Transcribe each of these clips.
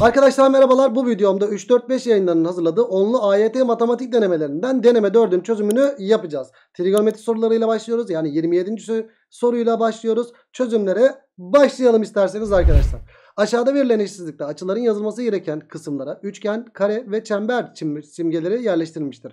Arkadaşlar merhabalar bu videomda 3-4-5 yayınlarının hazırladığı onlu AYT matematik denemelerinden deneme 4'ün çözümünü yapacağız. Trigonometri sorularıyla başlıyoruz yani 27. soruyla başlıyoruz. Çözümlere başlayalım isterseniz arkadaşlar. Aşağıda verilen eşitsizlikte açıların yazılması gereken kısımlara üçgen, kare ve çember simgeleri yerleştirilmiştir.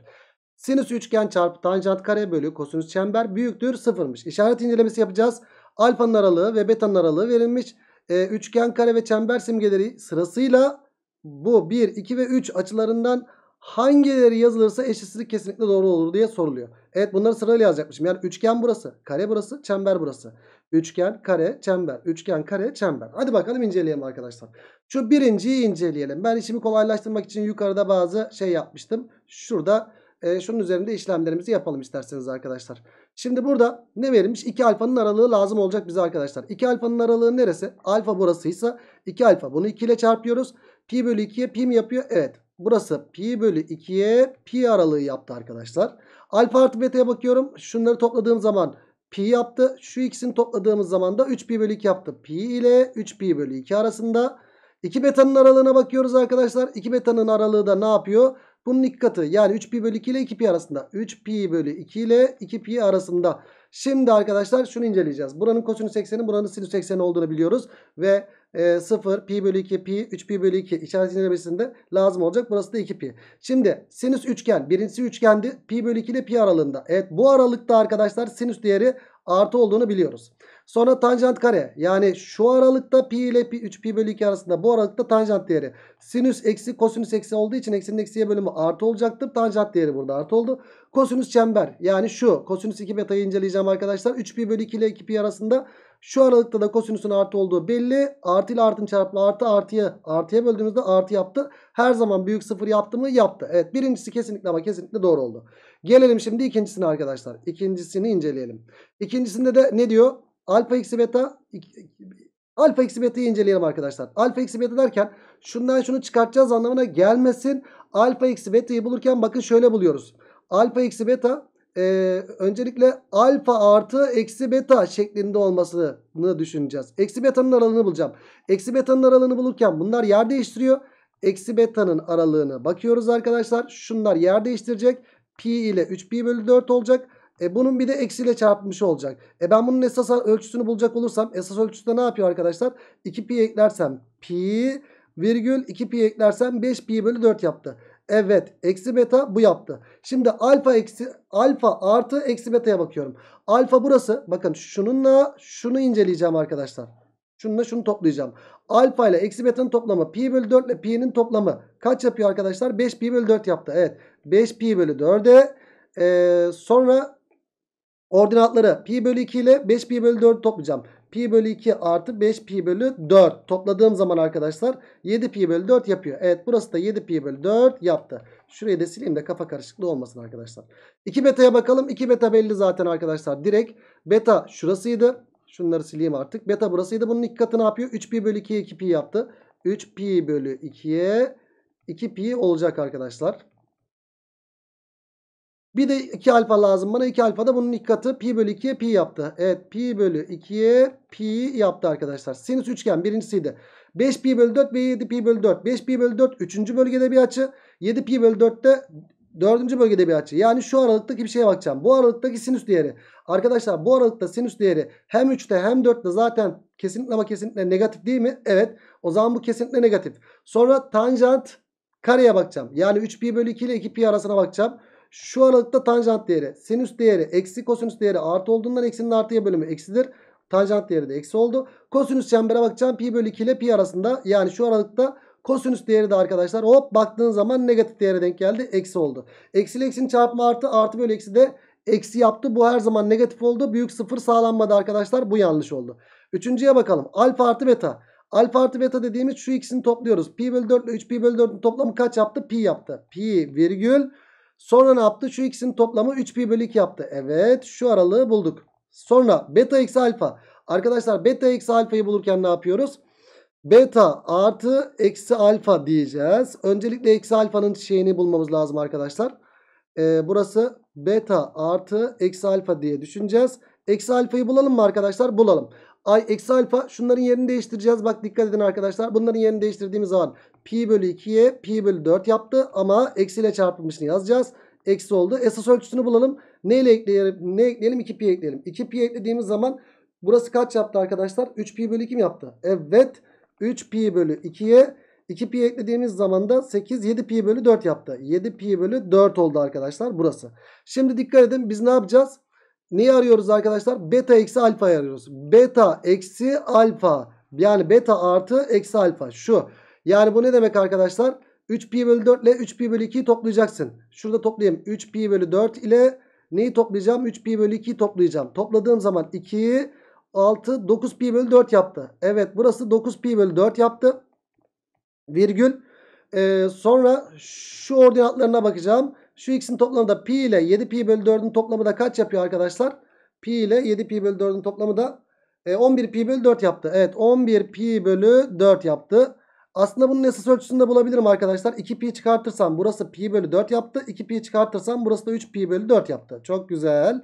Sinüs üçgen çarpı tanjant kare bölü kosinüs çember büyüktür sıfırmış. İşaret incelemesi yapacağız. Alfanın aralığı ve betanın aralığı verilmiş e, üçgen, kare ve çember simgeleri sırasıyla bu 1, 2 ve 3 açılarından hangileri yazılırsa eşitsizlik kesinlikle doğru olur diye soruluyor. Evet bunları sırayla yazacakmışım. Yani üçgen burası, kare burası, çember burası. Üçgen, kare, çember. Üçgen, kare, çember. Hadi bakalım inceleyelim arkadaşlar. Şu birinciyi inceleyelim. Ben işimi kolaylaştırmak için yukarıda bazı şey yapmıştım. Şurada e, şunun üzerinde işlemlerimizi yapalım isterseniz arkadaşlar. Şimdi burada ne verilmiş? 2 alfanın aralığı lazım olacak bize arkadaşlar. 2 alfanın aralığı neresi? Alfa burasıysa 2 alfa. Bunu 2 ile çarpıyoruz. Pi bölü 2'ye pi mi yapıyor? Evet. Burası pi bölü 2'ye pi aralığı yaptı arkadaşlar. Alfa artı beta'ya bakıyorum. Şunları topladığım zaman pi yaptı. Şu ikisini topladığımız zaman da 3 pi bölü 2 yaptı. Pi ile 3 pi bölü 2 arasında. 2 betanın aralığına bakıyoruz arkadaşlar. 2 betanın aralığı da ne yapıyor? Bunun ilk katı yani 3pi bölü 2 ile 2pi arasında. 3pi bölü 2 ile 2pi arasında. Şimdi arkadaşlar şunu inceleyeceğiz. Buranın kosinüs ekseni buranın sinüs ekseni olduğunu biliyoruz. Ve e, 0 pi bölü 2 pi 3 pi bölü 2 işaret incelemesinde lazım olacak. Burası da 2 pi. Şimdi sinüs üçgen birincisi üçgendi. Pi bölü 2 ile pi aralığında. Evet bu aralıkta arkadaşlar sinüs değeri artı olduğunu biliyoruz. Sonra tanjant kare. Yani şu aralıkta pi ile pi 3 pi bölü 2 arasında bu aralıkta tanjant değeri. Sinüs eksi kosinüs eksi olduğu için eksinin eksiye bölümü artı olacaktır. Tanjant değeri burada artı oldu. Kosinüs çember. Yani şu kosinüs 2 beta'yı inceleyeceğim arkadaşlar. 3 pi bölü 2 ile 2 pi arasında. Şu aralıkta da kosinüsün artı olduğu belli. Artı ile artın çarpımı artı artıya. Artıya böldüğümüzde artı yaptı. Her zaman büyük sıfır yaptı mı? Yaptı. Evet birincisi kesinlikle ama kesinlikle doğru oldu. Gelelim şimdi ikincisine arkadaşlar. İkincisini inceleyelim. İkincisinde de ne diyor? Alfa eksi beta alfa eksi beta'yı inceleyelim arkadaşlar. Alfa eksi beta derken şundan şunu çıkartacağız anlamına gelmesin. Alfa eksi beta'yı bulurken bakın şöyle buluyoruz. Alfa eksi beta e, öncelikle alfa artı eksi beta şeklinde olmasını düşüneceğiz. Eksi beta'nın aralığını bulacağım. Eksi beta'nın aralığını bulurken bunlar yer değiştiriyor. Eksi beta'nın aralığını bakıyoruz arkadaşlar. Şunlar yer değiştirecek. Pi ile 3 pi bölü 4 olacak. E bunun bir de eksiyle çarpmış olacak. E ben bunun esas ölçüsünü bulacak olursam esas ölçüsü de ne yapıyor arkadaşlar? 2 pi eklersem pi virgül 2 pi eklersem 5 pi bölü 4 yaptı. Evet eksi beta bu yaptı. Şimdi alfa eksi alfa artı eksi beta'ya bakıyorum. Alfa burası bakın şununla şunu inceleyeceğim arkadaşlar. Şununla şunu toplayacağım. Alfa ile eksi beta'nın toplamı pi bölü 4 ile pi'nin toplamı kaç yapıyor arkadaşlar? 5 pi bölü 4 yaptı. Evet 5 pi bölü 4'e ee, sonra Ordinatları pi bölü 2 ile 5 pi bölü 4 toplayacağım. Pi bölü 2 artı 5 pi bölü 4 topladığım zaman arkadaşlar 7 pi bölü 4 yapıyor. Evet burası da 7 pi bölü 4 yaptı. Şurayı da sileyim de kafa karışıklığı olmasın arkadaşlar. 2 beta'ya bakalım. 2 beta belli zaten arkadaşlar. Direkt beta şurasıydı. Şunları sileyim artık. Beta burasıydı. Bunun iki katı ne yapıyor? 3 pi bölü 2'ye 2 pi yaptı. 3 pi bölü 2'ye 2 pi olacak arkadaşlar. Bir de 2 alfa lazım bana. 2 alfa da bunun ilk katı pi bölü 2'ye pi yaptı. Evet pi bölü 2'ye pi yaptı arkadaşlar. Sinüs üçgen birincisiydi. 5 pi bölü 4 ve 7 pi bölü 4. 5 pi bölü 4 üçüncü bölgede bir açı. 7 pi bölü 4 de dördüncü bölgede bir açı. Yani şu aralıktaki bir şeye bakacağım. Bu aralıktaki sinüs değeri. Arkadaşlar bu aralıkta sinüs değeri hem 3'te hem 4'te zaten kesinlikle ama kesinlikle negatif değil mi? Evet. O zaman bu kesinlikle negatif. Sonra tanjant kareye bakacağım. Yani 3 pi bölü 2 ile 2 pi arasına bakacağım. Şu aralıkta tanjant değeri sinüs değeri eksi kosinüs değeri artı olduğundan eksinin artıya bölümü eksidir. Tanjant değeri de eksi oldu. Kosinüs çembere bakacağım pi bölü 2 ile pi arasında yani şu aralıkta kosinüs değeri de arkadaşlar hop baktığın zaman negatif değere denk geldi eksi oldu. Eksi ile eksinin çarpımı artı artı bölü eksi de eksi yaptı. Bu her zaman negatif oldu. Büyük sıfır sağlanmadı arkadaşlar. Bu yanlış oldu. Üçüncüye bakalım. Alfa artı beta. Alfa artı beta dediğimiz şu ikisini topluyoruz. Pi bölü 4 ile 3 pi bölü 4'ün toplamı kaç yaptı? Pi yaptı. Pi virgül Sonra ne yaptı? Şu ikisinin toplamı 3pi bölü 2 yaptı. Evet şu aralığı bulduk. Sonra beta eksi alfa. Arkadaşlar beta eksi alfayı bulurken ne yapıyoruz? Beta artı eksi alfa diyeceğiz. Öncelikle eksi alfanın şeyini bulmamız lazım arkadaşlar. Ee, burası beta artı eksi alfa diye düşüneceğiz. Eksi alfayı bulalım mı arkadaşlar? Bulalım. Ay eksi alfa şunların yerini değiştireceğiz. Bak dikkat edin arkadaşlar. Bunların yerini değiştirdiğimiz zaman pi bölü 2'ye pi bölü 4 yaptı. Ama eksiyle çarpılmışını yazacağız. Eksi oldu. Esas ölçüsünü bulalım. Ne ile ekleyelim? Ne ekleyelim? 2pi ekleyelim. 2pi eklediğimiz zaman burası kaç yaptı arkadaşlar? 3pi bölü 2 mi yaptı? Evet. 3pi bölü 2'ye 2pi eklediğimiz zaman da 8 7pi bölü 4 yaptı. 7pi bölü 4 oldu arkadaşlar burası. Şimdi dikkat edin biz ne yapacağız? Neyi arıyoruz arkadaşlar? Beta eksi alfa arıyoruz. Beta eksi alfa. Yani beta artı eksi alfa. Şu. Yani bu ne demek arkadaşlar? 3 pi bölü 4 ile 3 pi bölü 2'yi toplayacaksın. Şurada toplayayım. 3 pi bölü 4 ile neyi toplayacağım? 3 pi bölü 2'yi toplayacağım. Topladığım zaman 2'yi 6 9 pi bölü 4 yaptı. Evet burası 9 pi bölü 4 yaptı. Virgül. Ee, sonra şu ordinatlarına bakacağım. Şu x'in toplamı da pi ile 7 pi bölü 4'ün toplamı da kaç yapıyor arkadaşlar? Pi ile 7 pi bölü 4'ün toplamı da e, 11 pi bölü 4 yaptı. Evet 11 pi bölü 4 yaptı. Aslında bunun esas ölçüsünde bulabilirim arkadaşlar. 2 pi çıkartırsam burası pi bölü 4 yaptı. 2 pi çıkartırsam burası da 3 pi bölü 4 yaptı. Çok güzel.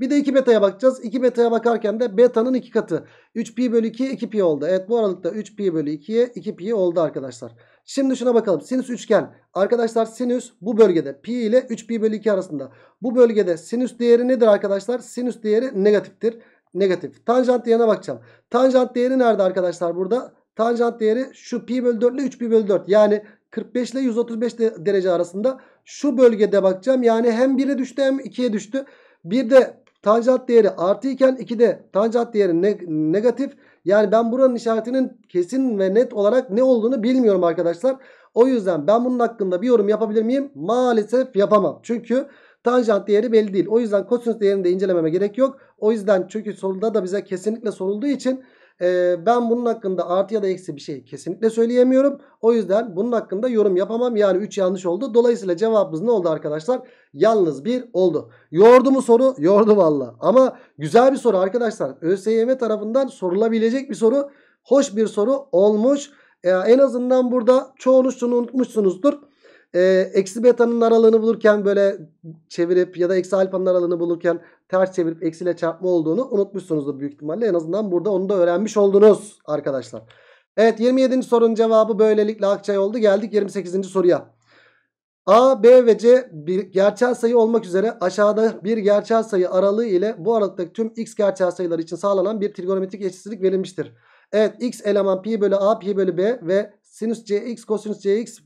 Bir de 2 beta'ya bakacağız. 2 beta'ya bakarken de beta'nın 2 katı. 3 pi bölü 2 2 pi oldu. Evet bu aralıkta 3 pi bölü 2'ye 2 pi oldu arkadaşlar. Şimdi şuna bakalım. Sinüs üçgen. Arkadaşlar sinüs bu bölgede pi ile 3 pi bölü 2 arasında. Bu bölgede sinüs değeri nedir arkadaşlar? Sinüs değeri negatiftir. Negatif. Tanjant değerine bakacağım. Tanjant değeri nerede arkadaşlar burada? Tanjant değeri şu pi bölü 4 ile 3 pi bölü 4. Yani 45 ile 135 derece arasında şu bölgede bakacağım. Yani hem 1'e düştü hem 2'ye düştü. Bir de tanjant değeri artı iken 2'de tanjant değeri ne negatif. Yani ben buranın işaretinin kesin ve net olarak ne olduğunu bilmiyorum arkadaşlar. O yüzden ben bunun hakkında bir yorum yapabilir miyim? Maalesef yapamam. Çünkü tanjant değeri belli değil. O yüzden kosinüs değerini de incelememe gerek yok. O yüzden çünkü soruda da bize kesinlikle sorulduğu için e, ben bunun hakkında artı ya da eksi bir şey kesinlikle söyleyemiyorum. O yüzden bunun hakkında yorum yapamam. Yani 3 yanlış oldu. Dolayısıyla cevabımız ne oldu arkadaşlar? Yalnız 1 oldu. Yordu mu soru? Yordu valla. Ama güzel bir soru arkadaşlar. ÖSYM tarafından sorulabilecek bir soru. Hoş bir soru olmuş. E, en azından burada çoğunuz şunu unutmuşsunuzdur e, eksi beta'nın aralığını bulurken böyle çevirip ya da eksi alfanın aralığını bulurken ters çevirip eksiyle çarpma olduğunu unutmuşsunuzdur büyük ihtimalle. En azından burada onu da öğrenmiş oldunuz arkadaşlar. Evet 27. sorunun cevabı böylelikle Akçay oldu. Geldik 28. soruya. A, B ve C bir gerçel sayı olmak üzere aşağıda bir gerçel sayı aralığı ile bu aralıktaki tüm x gerçel sayılar için sağlanan bir trigonometrik eşitsizlik verilmiştir. Evet x eleman pi bölü a pi bölü b ve sinüs cx kosinüs cx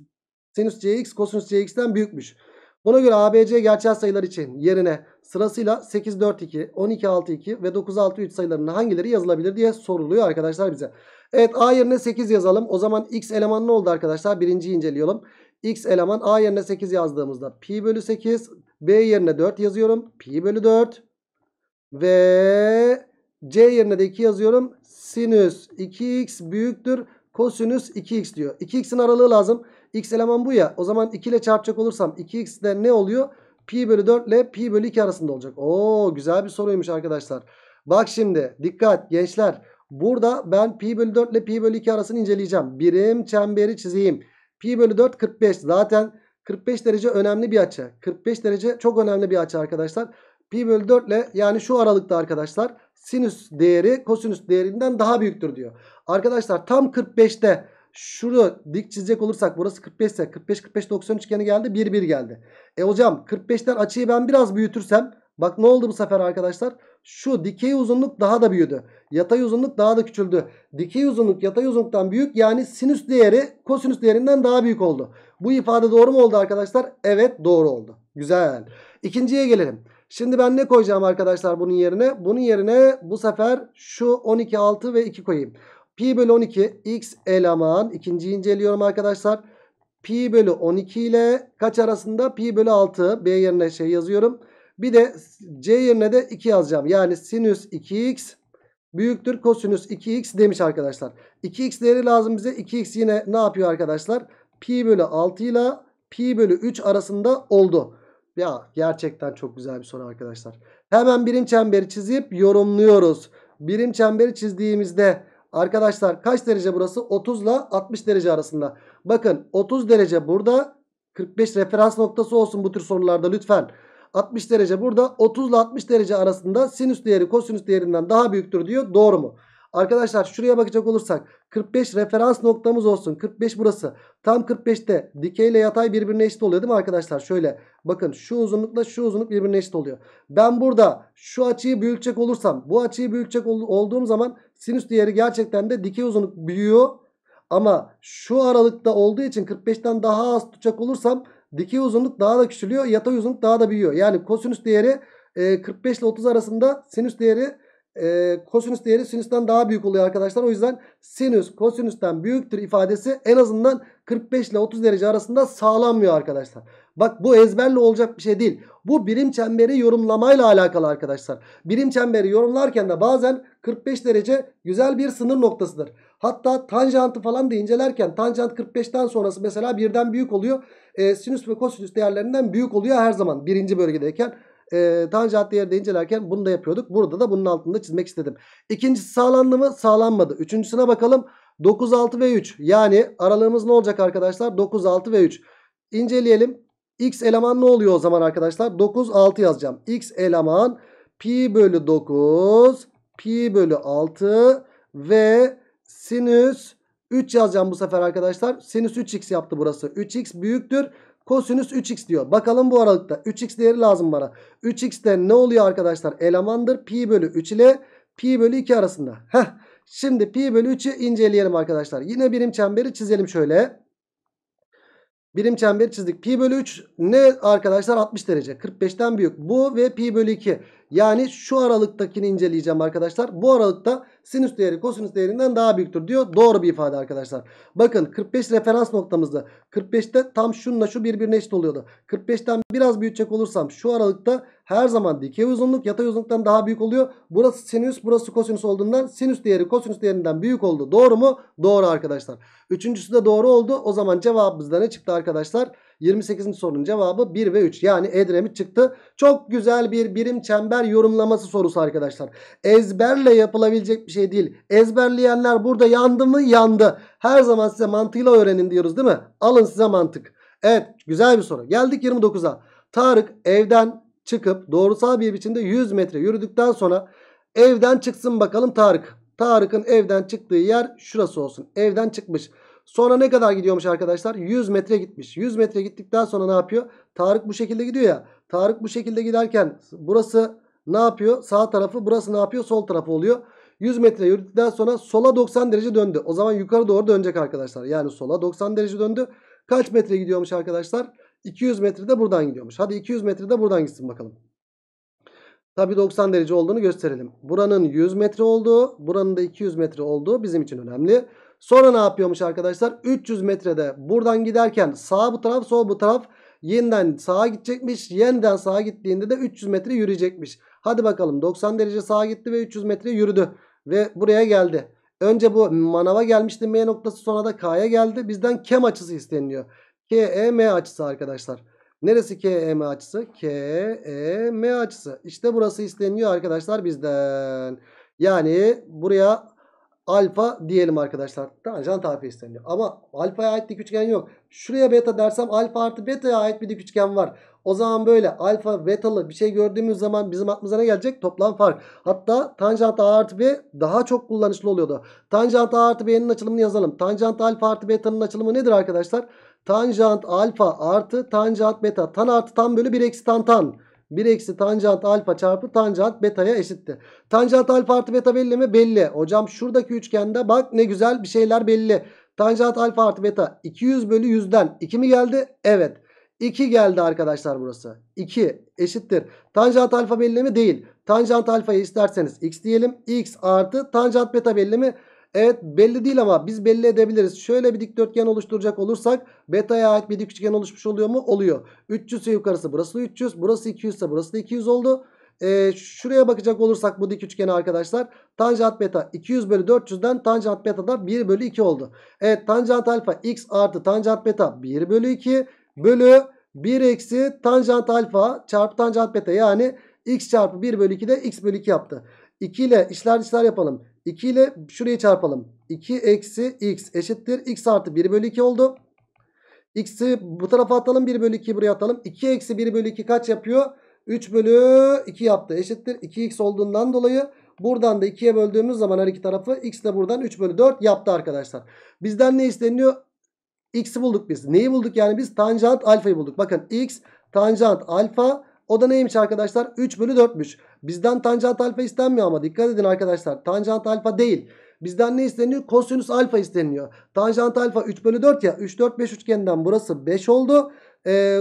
sinüs cx kosinüs cx'den büyükmüş. Buna göre ABC gerçel sayılar için yerine sırasıyla 8, 4, 2, 12, 6, 2 ve 9, 6, 3 sayılarının hangileri yazılabilir diye soruluyor arkadaşlar bize. Evet A yerine 8 yazalım. O zaman X eleman ne oldu arkadaşlar? Birinciyi inceleyelim. X eleman A yerine 8 yazdığımızda pi bölü 8. B yerine 4 yazıyorum. Pi bölü 4. Ve C yerine de 2 yazıyorum. Sinüs 2x büyüktür. Kosinüs 2x diyor. 2x'in aralığı lazım. X eleman bu ya. O zaman 2 ile çarpacak olursam 2x'den ne oluyor? Pi bölü 4 ile pi bölü 2 arasında olacak. Oo güzel bir soruymuş arkadaşlar. Bak şimdi dikkat gençler. Burada ben pi bölü 4 ile pi bölü 2 arasını inceleyeceğim. Birim çemberi çizeyim. Pi bölü 4 45. Zaten 45 derece önemli bir açı. 45 derece çok önemli bir açı arkadaşlar. Pi bölü 4 ile yani şu aralıkta arkadaşlar sinüs değeri kosinüs değerinden daha büyüktür diyor. Arkadaşlar tam 45'te Şurada dik çizecek olursak burası 45 ise 45 45 90 üçgeni geldi 1 1 geldi. E hocam 45'ten açıyı ben biraz büyütürsem bak ne oldu bu sefer arkadaşlar? Şu dikey uzunluk daha da büyüdü. Yatay uzunluk daha da küçüldü. Dikey uzunluk yatay uzunluktan büyük yani sinüs değeri kosinüs değerinden daha büyük oldu. Bu ifade doğru mu oldu arkadaşlar? Evet doğru oldu. Güzel. İkinciye gelelim. Şimdi ben ne koyacağım arkadaşlar bunun yerine? Bunun yerine bu sefer şu 12 6 ve 2 koyayım. Pi bölü 12 x eleman. ikinci inceliyorum arkadaşlar. Pi bölü 12 ile kaç arasında? Pi bölü 6. B yerine şey yazıyorum. Bir de C yerine de 2 yazacağım. Yani sinüs 2x büyüktür kosinüs 2x demiş arkadaşlar. 2x değeri lazım bize. 2x yine ne yapıyor arkadaşlar? Pi bölü 6 ile pi bölü 3 arasında oldu. Ya gerçekten çok güzel bir soru arkadaşlar. Hemen birim çemberi çizip yorumluyoruz. Birim çemberi çizdiğimizde Arkadaşlar kaç derece burası? 30 ile 60 derece arasında. Bakın 30 derece burada 45 referans noktası olsun bu tür sorularda lütfen. 60 derece burada 30 ile 60 derece arasında sinüs değeri kosinüs değerinden daha büyüktür diyor. Doğru mu? Arkadaşlar şuraya bakacak olursak 45 referans noktamız olsun. 45 burası. Tam 45'te dikey ile yatay birbirine eşit oluyor değil mi arkadaşlar? Şöyle bakın şu uzunlukla şu uzunluk birbirine eşit oluyor. Ben burada şu açıyı büyütecek olursam bu açıyı büyütecek olduğum zaman Sinüs değeri gerçekten de dikey uzunluk büyüyor. Ama şu aralıkta olduğu için 45'ten daha az uçak olursam dikey uzunluk daha da küçülüyor. Yatay uzunluk daha da büyüyor. Yani kosinüs değeri e, 45 ile 30 arasında sinüs değeri e, kosinüs değeri sinüsten daha büyük oluyor arkadaşlar. O yüzden sinüs kosinüsten büyüktür ifadesi en azından 45 ile 30 derece arasında sağlanmıyor arkadaşlar. Bak bu ezberle olacak bir şey değil. Bu birim çemberi yorumlamayla alakalı arkadaşlar. Birim çemberi yorumlarken de bazen 45 derece güzel bir sınır noktasıdır. Hatta tanjantı falan da incelerken tanjant 45'ten sonrası mesela birden büyük oluyor. E, sinüs ve kosinüs değerlerinden büyük oluyor her zaman birinci bölgedeyken. E, tanjant değeri de incelerken bunu da yapıyorduk. Burada da bunun altında çizmek istedim. İkincisi sağlandı mı? Sağlanmadı. Üçüncüsüne bakalım. 9, 6 ve 3. Yani aralığımız ne olacak arkadaşlar? 9, 6 ve 3. İnceleyelim. X eleman ne oluyor o zaman arkadaşlar? 9 6 yazacağım. X eleman pi bölü 9 pi bölü 6 ve sinüs 3 yazacağım bu sefer arkadaşlar. Sinüs 3x yaptı burası. 3x büyüktür. Kosinüs 3x diyor. Bakalım bu aralıkta. 3x değeri lazım bana. 3x'te ne oluyor arkadaşlar? Elemandır. Pi bölü 3 ile pi bölü 2 arasında. Heh. Şimdi pi bölü 3'ü inceleyelim arkadaşlar. Yine birim çemberi çizelim şöyle. Birim çember çizdik. Pi bölü 3 ne arkadaşlar? 60 derece. 45'ten büyük. Bu ve pi bölü 2. Yani şu aralıktakini inceleyeceğim arkadaşlar. Bu aralıkta sinüs değeri kosinüs değerinden daha büyüktür diyor. Doğru bir ifade arkadaşlar. Bakın 45 referans noktamızda. 45'te tam şununla şu birbirine eşit oluyordu. 45'ten biraz büyütecek olursam şu aralıkta her zaman dikey uzunluk yatay uzunluktan daha büyük oluyor. Burası sinüs burası kosinüs olduğundan sinüs değeri kosinüs değerinden büyük oldu. Doğru mu? Doğru arkadaşlar. Üçüncüsü de doğru oldu. O zaman cevabımızda ne çıktı arkadaşlar? 28. sorunun cevabı 1 ve 3 yani Edremit çıktı. Çok güzel bir birim çember yorumlaması sorusu arkadaşlar. Ezberle yapılabilecek bir şey değil. Ezberleyenler burada yandı mı yandı. Her zaman size mantığıyla öğrenin diyoruz değil mi? Alın size mantık. Evet güzel bir soru. Geldik 29'a. Tarık evden çıkıp doğrusal bir biçimde 100 metre yürüdükten sonra evden çıksın bakalım Tarık. Tarık'ın evden çıktığı yer şurası olsun. Evden çıkmış. Sonra ne kadar gidiyormuş arkadaşlar? 100 metre gitmiş. 100 metre gittikten sonra ne yapıyor? Tarık bu şekilde gidiyor ya. Tarık bu şekilde giderken burası ne yapıyor? Sağ tarafı burası ne yapıyor? Sol tarafı oluyor. 100 metre yürüdükten sonra sola 90 derece döndü. O zaman yukarı doğru dönecek arkadaşlar. Yani sola 90 derece döndü. Kaç metre gidiyormuş arkadaşlar? 200 metre de buradan gidiyormuş. Hadi 200 metre de buradan gitsin bakalım. Tabii 90 derece olduğunu gösterelim. Buranın 100 metre olduğu, buranın da 200 metre olduğu bizim için önemli. Sonra ne yapıyormuş arkadaşlar? 300 metrede buradan giderken sağ bu taraf, sol bu taraf yeniden sağa gidecekmiş. Yeniden sağa gittiğinde de 300 metre yürüyecekmiş. Hadi bakalım 90 derece sağa gitti ve 300 metre yürüdü. Ve buraya geldi. Önce bu manava gelmişti M noktası sonra da K'ya geldi. Bizden kem açısı isteniliyor. KEM açısı arkadaşlar. Neresi KEM açısı? KEM açısı. İşte burası isteniyor arkadaşlar bizden. Yani buraya alfa diyelim arkadaşlar. Tanjant alfa isteniyor. Ama alfaya ait dik üçgen yok. Şuraya beta dersem alfa artı beta'ya ait bir dik üçgen var. O zaman böyle alfa betalı bir şey gördüğümüz zaman bizim aklımıza ne gelecek? Toplam fark. Hatta tanjant a artı b daha çok kullanışlı oluyordu. Tanjant a artı b'nin açılımını yazalım. Tanjant alfa artı beta'nın açılımı nedir arkadaşlar? Arkadaşlar. Tanjant alfa artı tanjant beta. Tan artı tan bölü 1 eksi tan tan. 1 eksi tanjant alfa çarpı tanjant beta'ya eşittir. Tanjant alfa artı beta belli mi? Belli. Hocam şuradaki üçgende bak ne güzel bir şeyler belli. Tanjant alfa artı beta 200 bölü 100'den 2 mi geldi? Evet. 2 geldi arkadaşlar burası. 2 eşittir. Tanjant alfa belli mi? Değil. Tanjant alfayı isterseniz x diyelim. x artı tanjant beta belli mi? Evet belli değil ama biz belli edebiliriz. Şöyle bir dikdörtgen oluşturacak olursak beta'ya ait bir dik üçgen oluşmuş oluyor mu? Oluyor. 300 ise yukarısı burası 300. Burası 200 ise burası da 200 oldu. Ee, şuraya bakacak olursak bu dik üçgene arkadaşlar tanjant beta 200 bölü 400'den tanjant beta da 1 bölü 2 oldu. Evet tanjant alfa x artı tanjant beta 1 bölü 2 bölü 1 eksi tanjant alfa çarpı tanjant beta yani x çarpı 1 bölü 2 de x bölü 2 yaptı. 2 ile işler işler yapalım. 2 ile şurayı çarpalım. 2 eksi x eşittir. x artı 1 bölü 2 oldu. x'i bu tarafa atalım. 1 bölü 2'yi buraya atalım. 2 eksi 1 bölü 2 kaç yapıyor? 3 bölü 2 yaptı. Eşittir. 2x olduğundan dolayı buradan da 2'ye böldüğümüz zaman her iki tarafı x de buradan 3 bölü 4 yaptı arkadaşlar. Bizden ne isteniyor? X'i bulduk biz. Neyi bulduk? Yani biz tanjant alfayı bulduk. Bakın x tanjant alfa o da neymiş arkadaşlar? 3 bölü 4'müş. Bizden tanjant alfa istenmiyor ama dikkat edin arkadaşlar. Tanjant alfa değil. Bizden ne isteniyor? Kosinüs alfa isteniyor. Tanjant alfa 3 bölü 4 ya. 3, 4, 5 üçgeninden burası 5 oldu. Ee,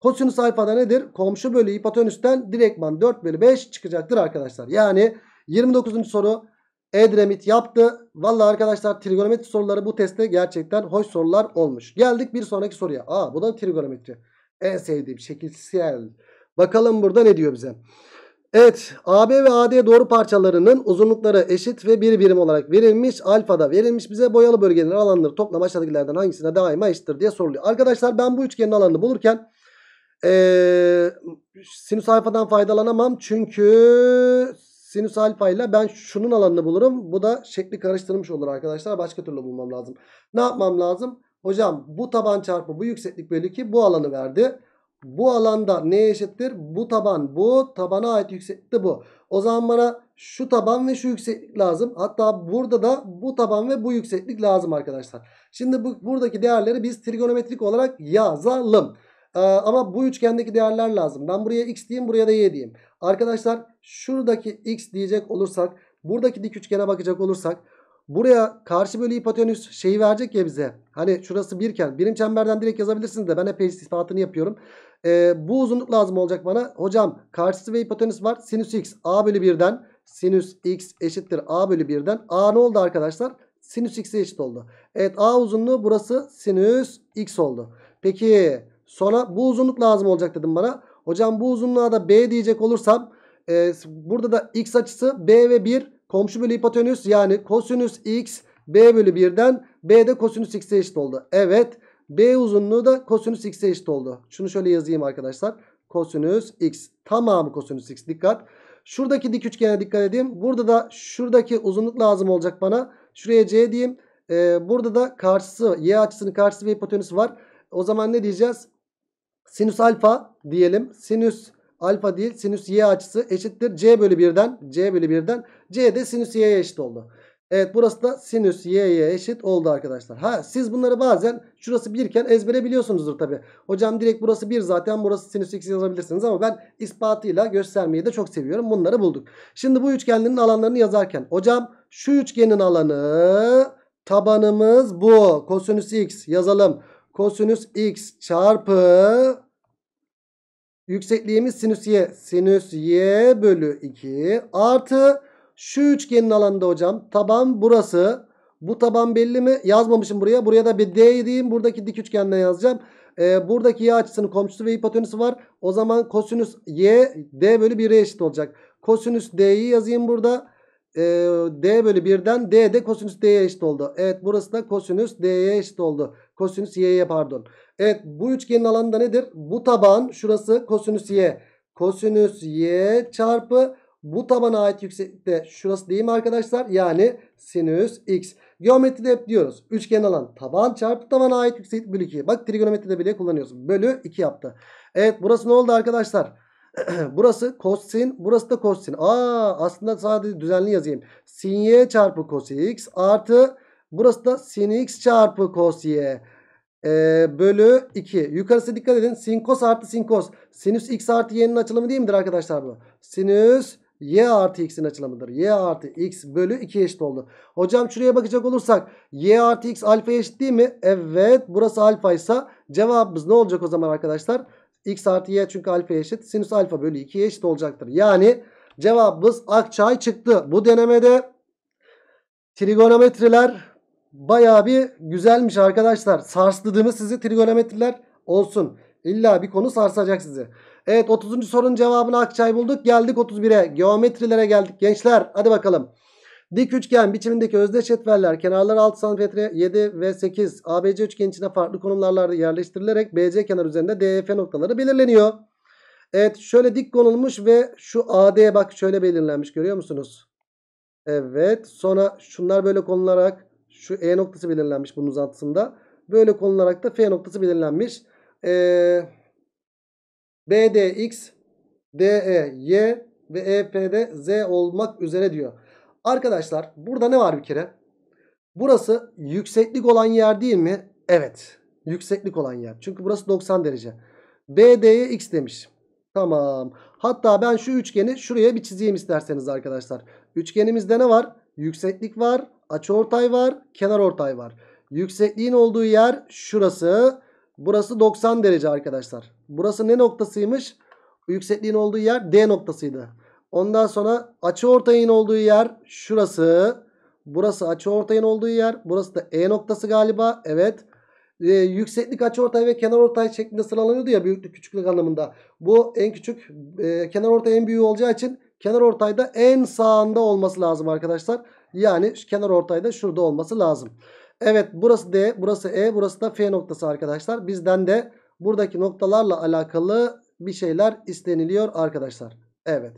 kosinüs alfa da nedir? Komşu bölü hipotenüsten direktman 4 bölü 5 çıkacaktır arkadaşlar. Yani 29. soru Edremit yaptı. Valla arkadaşlar trigonometri soruları bu testte gerçekten hoş sorular olmuş. Geldik bir sonraki soruya. Aa bu da trigonometri. En sevdiğim şekilsel Bakalım burada ne diyor bize. Evet AB ve AD doğru parçalarının uzunlukları eşit ve bir birim olarak verilmiş. Alfada verilmiş bize boyalı bölgelerin alanları toplam aşağıdakilerden hangisine daima eşittir diye soruluyor. Arkadaşlar ben bu üçgenin alanını bulurken ee, sinüs alfadan faydalanamam. Çünkü sinüs alfa ile ben şunun alanını bulurum. Bu da şekli karıştırmış olur arkadaşlar. Başka türlü bulmam lazım. Ne yapmam lazım? Hocam bu taban çarpı bu yükseklik bölü ki bu alanı verdi bu alanda ne eşittir? Bu taban bu. Tabana ait yükseklikte bu. O zaman bana şu taban ve şu yükseklik lazım. Hatta burada da bu taban ve bu yükseklik lazım arkadaşlar. Şimdi bu, buradaki değerleri biz trigonometrik olarak yazalım. Ee, ama bu üçgendeki değerler lazım. Ben buraya x diyeyim buraya da y diyeyim. Arkadaşlar şuradaki x diyecek olursak buradaki dik üçgene bakacak olursak buraya karşı bölü hipotenüs şeyi verecek ya bize. Hani şurası birken birim çemberden direkt yazabilirsiniz de ben hep ispatını yapıyorum. E, bu uzunluk lazım olacak bana. Hocam karşısı ve hipotenüs var. Sinüs x a bölü 1'den. Sinüs x eşittir a bölü 1'den. a ne oldu arkadaşlar? Sinüs x'e eşit oldu. Evet a uzunluğu burası sinüs x oldu. Peki sonra bu uzunluk lazım olacak dedim bana. Hocam bu uzunluğa da b diyecek olursam e, burada da x açısı b ve 1 komşu bölü hipotenüs yani kosinüs x b bölü 1'den b de kosinüs x'e eşit oldu. Evet B uzunluğu da kosinüs x'e eşit oldu. Şunu şöyle yazayım arkadaşlar. Kosinüs x. Tamamı kosinüs x. Dikkat. Şuradaki dik üçgene dikkat edeyim. Burada da şuradaki uzunluk lazım olacak bana. Şuraya c diyeyim. Ee, burada da karşısı y açısının karşısı ve hipotenüsü var. O zaman ne diyeceğiz? Sinüs alfa diyelim. Sinüs alfa değil sinüs y açısı eşittir. c bölü 1'den. c bölü 1'den. c de sinüs y'ye eşit oldu. Evet burası da sinüs y'ye eşit oldu arkadaşlar. Ha siz bunları bazen şurası birken ezbere biliyorsunuzdur tabi. Hocam direkt burası bir zaten burası sinüs x yazabilirsiniz ama ben ispatıyla göstermeyi de çok seviyorum. Bunları bulduk. Şimdi bu üçgenlerin alanlarını yazarken hocam şu üçgenin alanı tabanımız bu. Kosinüs x yazalım. Kosinüs x çarpı yüksekliğimiz sinüs y. Sinüs y bölü 2 artı şu üçgenin alanında hocam taban burası. Bu taban belli mi? Yazmamışım buraya. Buraya da bir D diyeyim. Buradaki dik üçgenle yazacağım. E, buradaki y açısının komşusu ve hipotenüsü var. O zaman kosinüs y d bölü 1'e eşit olacak. Kosinüs d'yi yazayım burada. E, d bölü 1'den d de kosinüs d'ye eşit oldu. Evet burası da kosinüs d'ye eşit oldu. Kosinüs y'ye pardon. Evet bu üçgenin alanında nedir? Bu taban şurası kosinüs y. Kosinüs y çarpı bu tabana ait yükseklikte şurası değil mi arkadaşlar? Yani sinüs x. Geometride hep diyoruz. Üçgen alan taban çarpı tabana ait yükseklik bölü 2. Bak trigonometride bile kullanıyorsun. Bölü 2 yaptı. Evet burası ne oldu arkadaşlar? burası kosin, Burası da kosin. sin. Aa, aslında sadece düzenli yazayım. Sin y çarpı cos x artı burası da sin x çarpı cos y. Ee, bölü 2. Yukarısı dikkat edin. Sin cos artı sin cos. Sinüs x artı y'nin açılımı değil midir arkadaşlar bu? Sinüs y artı x'in açılımıdır. y artı x bölü 2 eşit oldu. Hocam şuraya bakacak olursak y artı x alfa eşit değil mi? Evet burası alfaysa cevabımız ne olacak o zaman arkadaşlar? x artı y çünkü alfa eşit. Sinüs alfa bölü 2 eşit olacaktır. Yani cevabımız akçay çıktı. Bu denemede trigonometriler baya bir güzelmiş arkadaşlar. Sarstığımız sizi trigonometriler olsun. İlla bir konu sarsacak sizi. Evet 30. sorunun cevabını Akçay bulduk. Geldik 31'e. Geometrilere geldik gençler. Hadi bakalım. Dik üçgen biçimindeki özdeş etverler kenarları 6 cm 7 ve 8 ABC üçgen içine farklı konumlarlarda yerleştirilerek BC kenar üzerinde DF noktaları belirleniyor. Evet şöyle dik konulmuş ve şu AD bak şöyle belirlenmiş görüyor musunuz? Evet sonra şunlar böyle konularak şu E noktası belirlenmiş bunun uzantısında. Böyle konularak da F noktası belirlenmiş. Eee... BDX, DE, Y ve EP'de Z olmak üzere diyor. Arkadaşlar burada ne var bir kere? Burası yükseklik olan yer değil mi? Evet. Yükseklik olan yer. Çünkü burası 90 derece. BD'ye X demiş. Tamam. Hatta ben şu üçgeni şuraya bir çizeyim isterseniz arkadaşlar. Üçgenimizde ne var? Yükseklik var. Açıortay var. Kenar ortay var. Yüksekliğin olduğu yer şurası. Burası 90 derece arkadaşlar. Burası ne noktasıymış? Yüksekliğin olduğu yer D noktasıydı. Ondan sonra açı ortayın olduğu yer şurası. Burası açı ortayın olduğu yer. Burası da E noktası galiba. Evet. Ee, yükseklik ortay ve kenar ortay şeklinde sıralanıyordu ya büyüklük küçüklük anlamında. Bu en küçük e, kenarortay en büyüğü olacağı için kenar kenarortayda en sağında olması lazım arkadaşlar. Yani kenar kenarortayda şurada olması lazım. Evet burası D, burası E, burası da F noktası arkadaşlar. Bizden de buradaki noktalarla alakalı bir şeyler isteniliyor arkadaşlar. Evet.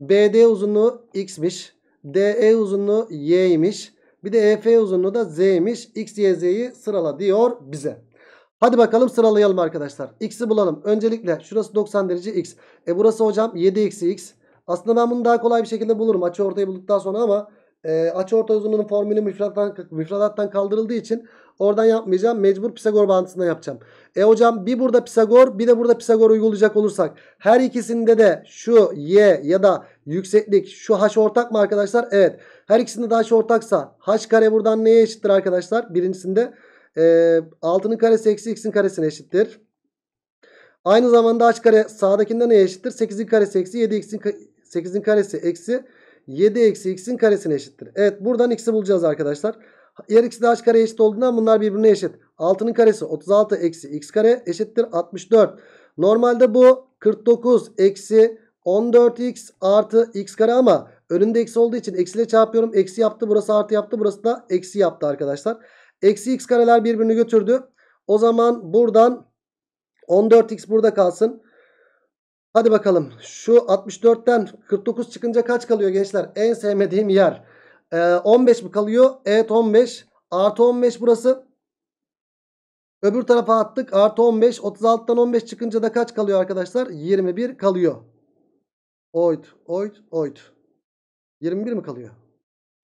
BD uzunluğu X'miş. DE uzunluğu Y'ymiş. Bir de EF uzunluğu da Z'ymiş. X, Y, Z'yi sırala diyor bize. Hadi bakalım sıralayalım arkadaşlar. X'i bulalım. Öncelikle şurası 90 derece X. E burası hocam 7 eksi X. Aslında ben bunu daha kolay bir şekilde bulurum. Açı ortayı bulduktan sonra ama e, açı orta uzunluğunun formülü müfredattan, müfredattan kaldırıldığı için oradan yapmayacağım. Mecbur Pisagor bağıntısından yapacağım. E hocam bir burada Pisagor bir de burada Pisagor uygulayacak olursak her ikisinde de şu y ya da yükseklik şu h ortak mı arkadaşlar? Evet. Her ikisinde de h ortaksa h kare buradan neye eşittir arkadaşlar? Birincisinde e, 6'nın karesi eksi x'in karesine eşittir. Aynı zamanda h kare sağdakinde neye eşittir? 8'in karesi eksi 7x'in 8'in karesi eksi 7 eksi x'in karesine eşittir. Evet buradan x'i bulacağız arkadaşlar. Yer x'i de h kare eşit olduğundan bunlar birbirine eşit. 6'nın karesi 36 eksi x kare eşittir 64. Normalde bu 49 eksi 14x artı x kare ama önünde eksi olduğu için eksiyle çarpıyorum. Eksi yaptı burası artı yaptı burası da eksi yaptı arkadaşlar. Eksi x kareler birbirini götürdü. O zaman buradan 14x burada kalsın. Hadi bakalım şu 64'ten 49 çıkınca kaç kalıyor gençler? En sevmediğim yer. Ee, 15 mi kalıyor? Evet 15. Artı 15 burası. Öbür tarafa attık. Artı 15. 36'dan 15 çıkınca da kaç kalıyor arkadaşlar? 21 kalıyor. Oyt, oyt, oyt. 21 mi kalıyor?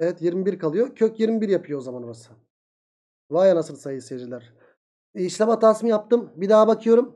Evet 21 kalıyor. Kök 21 yapıyor o zaman orası. Vay anasını sayı seyirciler. İşlem hatası mı yaptım? Bir daha bakıyorum.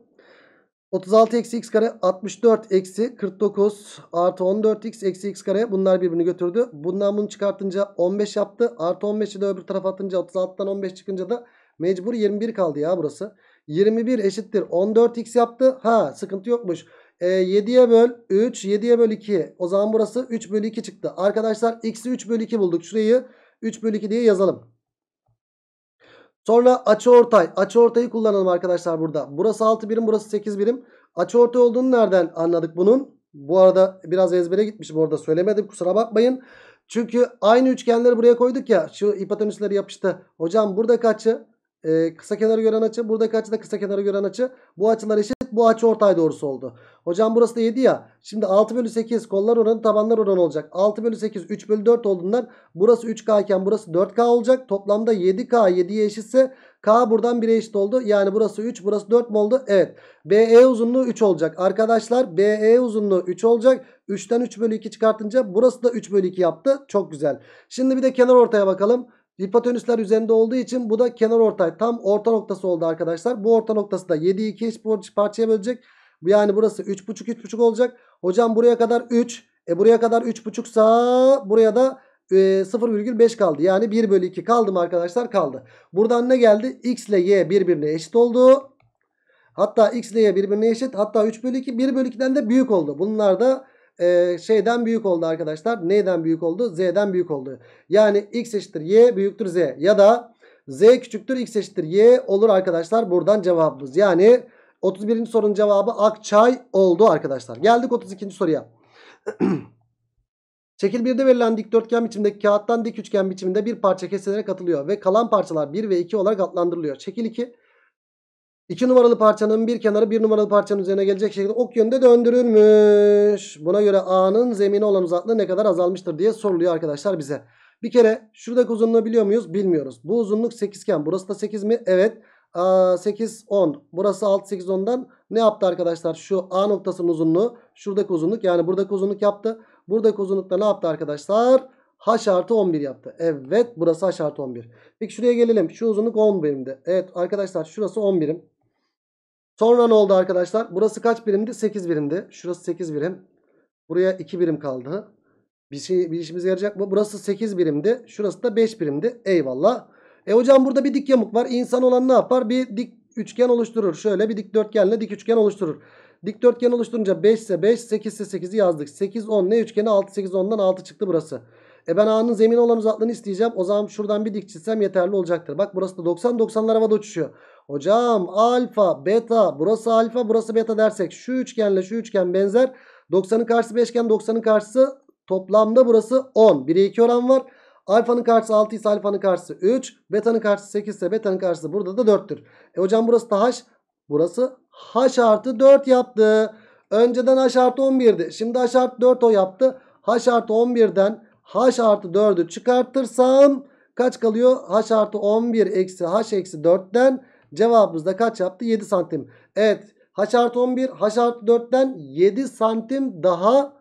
36 eksi x kare 64 eksi 49 artı 14x eksi x kare bunlar birbirini götürdü. Bundan bunu çıkartınca 15 yaptı. Artı 15'i de öbür tarafa atınca 36'dan 15 çıkınca da mecbur 21 kaldı ya burası. 21 eşittir 14x yaptı. Ha sıkıntı yokmuş. E, 7'ye böl 3 7'ye böl 2 o zaman burası 3 bölü 2 çıktı. Arkadaşlar x'i 3 bölü 2 bulduk şurayı 3 bölü 2 diye yazalım. Sonra açıortay. Açıortayı kullanalım arkadaşlar burada. Burası 6 birim, burası 8 birim. Açıortay olduğunu nereden anladık bunun? Bu arada biraz ezbere gitmişim orada söylemedim kusura bakmayın. Çünkü aynı üçgenleri buraya koyduk ya. Şu hipotenüsleri yapıştı. Hocam burada kaçı? e, kısa kenarı gören açı. Buradaki açı da kısa kenarı gören açı. Bu açılar eşit. Bu açı ortay doğrusu oldu. Hocam burası da 7 ya. Şimdi 6 bölü 8 kollar oranı tabanlar oranı olacak. 6 bölü 8 3 bölü 4 olduğundan burası 3K iken burası 4K olacak. Toplamda 7K 7'ye eşitse K buradan 1'e eşit oldu. Yani burası 3 burası 4 mü oldu? Evet. BE uzunluğu 3 olacak. Arkadaşlar BE uzunluğu 3 olacak. 3'ten 3 bölü 2 çıkartınca burası da 3 bölü 2 yaptı. Çok güzel. Şimdi bir de kenar ortaya bakalım. Hipotenüsler üzerinde olduğu için bu da kenar ortay. Tam orta noktası oldu arkadaşlar. Bu orta noktası da 7'yi 2 parçaya bölecek. Yani burası 3,5 3,5 olacak. Hocam buraya kadar 3. E buraya kadar 3,5 sa buraya da e, 0,5 kaldı. Yani 1 bölü 2 kaldı mı arkadaşlar? Kaldı. Buradan ne geldi? X ile Y birbirine eşit oldu. Hatta X ile Y birbirine eşit. Hatta 3 bölü 2 1 bölü 2'den de büyük oldu. Bunlar da e, şeyden büyük oldu arkadaşlar. Neyden büyük oldu? Z'den büyük oldu. Yani x eşittir y büyüktür z ya da z küçüktür x eşittir y olur arkadaşlar. Buradan cevabımız. Yani 31. sorunun cevabı Akçay oldu arkadaşlar. Geldik 32. soruya. Şekil 1'de verilen dikdörtgen biçimdeki kağıttan dik üçgen biçiminde bir parça kesilerek katılıyor ve kalan parçalar 1 ve 2 olarak adlandırılıyor. Şekil 2 2 numaralı parçanın bir kenarı 1 numaralı parçanın üzerine gelecek şekilde ok yönde döndürülmüş. Buna göre A'nın zemine olan uzaklığı ne kadar azalmıştır diye soruluyor arkadaşlar bize. Bir kere şuradaki uzunluğu biliyor muyuz? Bilmiyoruz. Bu uzunluk 8 iken burası da 8 mi? Evet. 8, 10. Burası 6, 8, 10'dan ne yaptı arkadaşlar? Şu A noktasının uzunluğu şuradaki uzunluk yani buradaki uzunluk yaptı. Buradaki uzunlukta ne yaptı arkadaşlar? H artı 11 yaptı. Evet burası H artı 11. Peki şuraya gelelim. Şu uzunluk 10 birimdi. Evet arkadaşlar şurası 10 birim. Sonra ne oldu arkadaşlar? Burası kaç birimdi? 8 birimdi. Şurası 8 birim. Buraya 2 birim kaldı. Bir, şey, bir işimize yarayacak mı? Burası 8 birimdi. Şurası da 5 birimdi. Eyvallah. E hocam burada bir dik yamuk var. İnsan olan ne yapar? Bir dik üçgen oluşturur. Şöyle bir dikdörtgenle dik üçgen oluşturur. Dikdörtgen oluşturunca 5 ise 5, 8 ise 8'i yazdık. 8, 10 ne üçgeni? 6, 8, 10'dan 6 çıktı burası. E ben A'nın zemin olan uzaklığını isteyeceğim. O zaman şuradan bir dik çizsem yeterli olacaktır. Bak burası da 90, 90'lar havada uçuşuyor. Hocam alfa, beta, burası alfa, burası beta dersek şu üçgenle şu üçgen benzer. 90'ın karşısı 5 iken 90'ın karşısı toplamda burası 10. 1'e 2 oran var. Alfanın karşısı 6 ise alfanın karşısı 3. Betanın karşısı 8 ise betanın karşısı burada da 4'tür. E hocam burası da h. Burası h artı 4 yaptı. Önceden h artı 11'di. Şimdi h artı 4 o yaptı. h artı 11'den h artı 4'ü çıkartırsam kaç kalıyor? h artı 11 eksi h eksi 4'ten Cevabımız da kaç yaptı? 7 santim. Evet h artı 11 h artı 4'ten 7 santim daha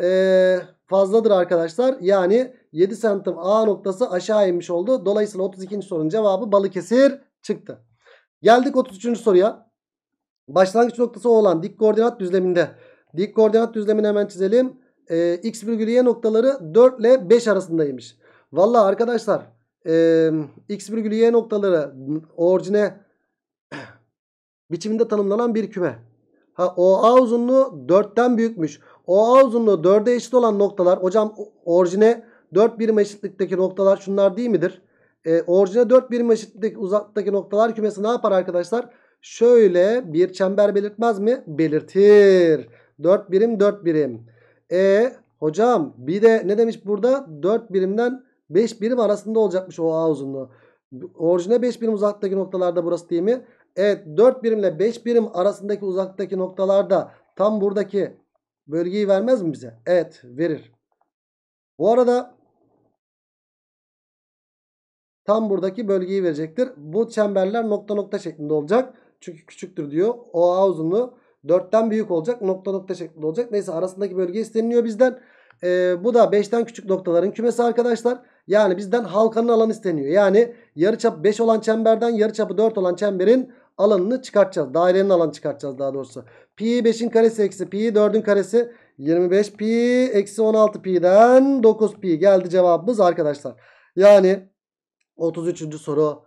e, fazladır arkadaşlar. Yani 7 santim A noktası aşağı inmiş oldu. Dolayısıyla 32. sorunun cevabı Balıkesir çıktı. Geldik 33. soruya. Başlangıç noktası olan dik koordinat düzleminde. Dik koordinat düzlemini hemen çizelim. Ee, X virgül Y noktaları 4 ile 5 arasındaymış. Valla arkadaşlar e, x virgül y noktaları orijine biçiminde tanımlanan bir küme. Ha OA uzunluğu 4'ten büyükmüş. OA uzunluğu 4'e eşit olan noktalar hocam orijine 4 birim eşitlikteki noktalar şunlar değil midir? E, orijine 4 birim eşitlik uzaktaki noktalar kümesi ne yapar arkadaşlar? Şöyle bir çember belirtmez mi? Belirtir. 4 birim 4 birim. E hocam bir de ne demiş burada? 4 birimden 5 birim arasında olacakmış o A uzunluğu. Orijine 5 birim uzaktaki noktalarda burası değil mi? Evet 4 birimle 5 birim arasındaki uzaktaki noktalarda tam buradaki bölgeyi vermez mi bize? Evet verir. Bu arada tam buradaki bölgeyi verecektir. Bu çemberler nokta nokta şeklinde olacak. Çünkü küçüktür diyor. O A uzunluğu 4'ten büyük olacak. Nokta nokta şeklinde olacak. Neyse arasındaki bölge isteniliyor bizden. Ee, bu da 5'ten küçük noktaların kümesi arkadaşlar. Yani bizden halkanın alanı isteniyor. Yani yarıçap 5 olan çemberden yarıçapı 4 olan çemberin alanını çıkartacağız. Dairenin alanı çıkartacağız daha doğrusu. Pi 5'in karesi eksi pi 4'ün karesi 25 pi eksi 16 pi'den 9 pi geldi cevabımız arkadaşlar. Yani 33. soru.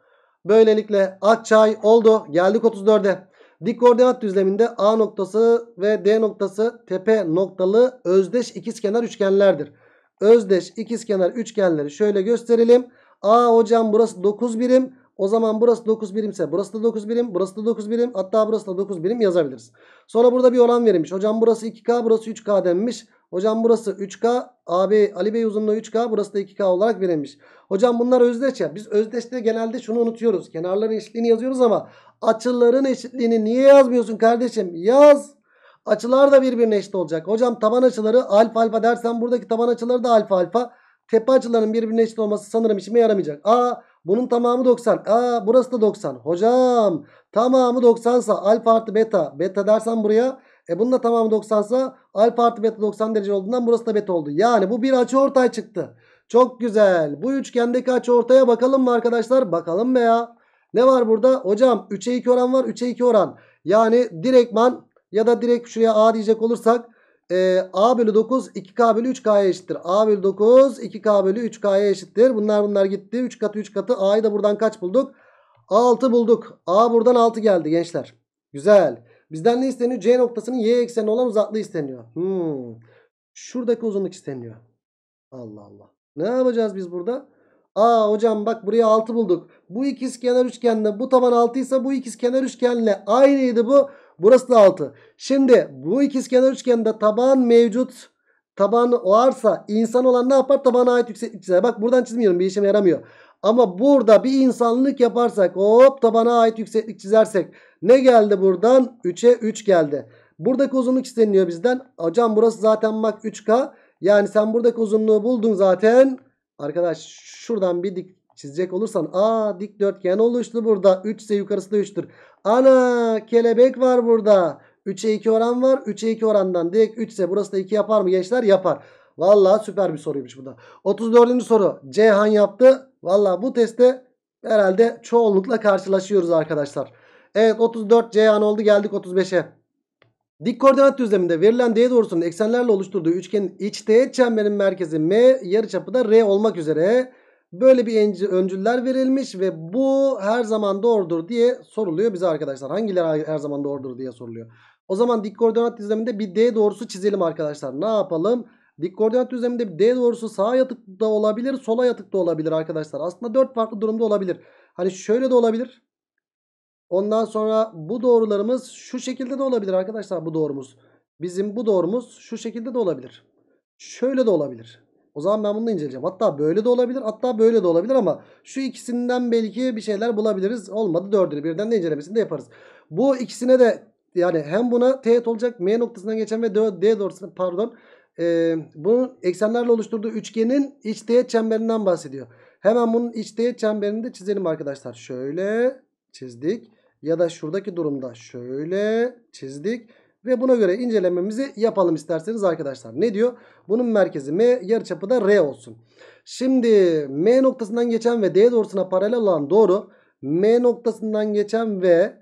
Böylelikle Akçay oldu. Geldik 34'e. Dik koordinat düzleminde A noktası ve D noktası tepe noktalı özdeş ikizkenar üçgenlerdir özdeş ikizkenar üçgenleri şöyle gösterelim. Aa hocam burası 9 birim. O zaman burası 9 birimse burası da 9 birim. Burası da 9 birim. Hatta burası da 9 birim yazabiliriz. Sonra burada bir oran verilmiş. Hocam burası 2K burası 3K denmiş. Hocam burası 3K. AB Ali Bey uzunluğu 3K. Burası da 2K olarak verilmiş. Hocam bunlar özdeş ya. Biz özdeşte genelde şunu unutuyoruz. Kenarların eşitliğini yazıyoruz ama açıların eşitliğini niye yazmıyorsun kardeşim? Yaz. Açılar da birbirine eşit olacak. Hocam taban açıları alfa alfa dersen buradaki taban açıları da alfa alfa. Tepe açılarının birbirine eşit olması sanırım işime yaramayacak. Aa bunun tamamı 90. Aa burası da 90. Hocam tamamı 90 sa alfa artı beta. Beta dersen buraya. E bunun da tamamı 90 sa alfa artı beta 90 derece olduğundan burası da beta oldu. Yani bu bir açı ortaya çıktı. Çok güzel. Bu üçgendeki açı ortaya bakalım mı arkadaşlar? Bakalım be ya. Ne var burada? Hocam 3'e 2 oran var. 3'e 2 oran. Yani direktman ya da direkt şuraya A diyecek olursak e, A bölü 9 2K bölü 3K'ya eşittir. A bölü 9 2K bölü 3K'ya eşittir. Bunlar bunlar gitti. 3 katı 3 katı A'yı da buradan kaç bulduk? 6 bulduk. A buradan 6 geldi gençler. Güzel. Bizden ne isteniyor? C noktasının Y ekseni olan uzaklığı isteniyor. Hmm. Şuradaki uzunluk isteniyor. Allah Allah. Ne yapacağız biz burada? Aa hocam bak buraya 6 bulduk. Bu ikiz kenar üçgenle bu taban 6 ise bu ikiz kenar üçgenle aynıydı bu. Burası da 6. Şimdi bu ikizkenar üçgende taban mevcut. Taban varsa insan olan ne yapar? Tabana ait yükseklik çizer. Bak buradan çizmiyorum. Bir işime yaramıyor. Ama burada bir insanlık yaparsak hop tabana ait yükseklik çizersek ne geldi buradan? 3'e 3 geldi. Buradaki uzunluk isteniyor bizden. Hocam burası zaten bak 3K. Yani sen buradaki uzunluğu buldun zaten. Arkadaş şuradan bir dik çizecek olursan a dikdörtgen oluştu burada. 3 ise yukarısı da 3'tür. Ana kelebek var burada. 3'e 2 oran var. 3'e 2 orandan direkt 3 ise burası da 2 yapar mı gençler? Yapar. Valla süper bir soruymuş bu da. 34. soru. Ceyhan yaptı. Valla bu testte herhalde çoğunlukla karşılaşıyoruz arkadaşlar. Evet 34 Ceyhan oldu geldik 35'e. Dik koordinat düzleminde verilen D doğrusunun eksenlerle oluşturduğu üçgenin iç teğet çemberin merkezi M yarıçapı da R olmak üzere Böyle bir öncüller verilmiş ve bu her zaman doğrudur diye soruluyor bize arkadaşlar. Hangileri her zaman doğrudur diye soruluyor. O zaman dik koordinat düzleminde bir D doğrusu çizelim arkadaşlar. Ne yapalım? Dik koordinat düzleminde bir D doğrusu sağa yatık da olabilir, sola yatık da olabilir arkadaşlar. Aslında dört farklı durumda olabilir. Hani şöyle de olabilir. Ondan sonra bu doğrularımız şu şekilde de olabilir arkadaşlar bu doğrumuz. Bizim bu doğrumuz şu şekilde de olabilir. Şöyle de olabilir. O zaman ben bunu inceleyeceğim. Hatta böyle de olabilir. Hatta böyle de olabilir ama şu ikisinden belki bir şeyler bulabiliriz. Olmadı dördünü birden de incelemesini de yaparız. Bu ikisine de yani hem buna teğet olacak M noktasından geçen ve D doğrusuna pardon e, bunun eksenlerle oluşturduğu üçgenin iç teğet çemberinden bahsediyor. Hemen bunun iç teğet çemberini de çizelim arkadaşlar. Şöyle çizdik ya da şuradaki durumda şöyle çizdik. Ve buna göre incelememizi yapalım isterseniz arkadaşlar. Ne diyor? Bunun merkezi M yarıçapı da R olsun. Şimdi M noktasından geçen ve D doğrusuna paralel olan doğru M noktasından geçen ve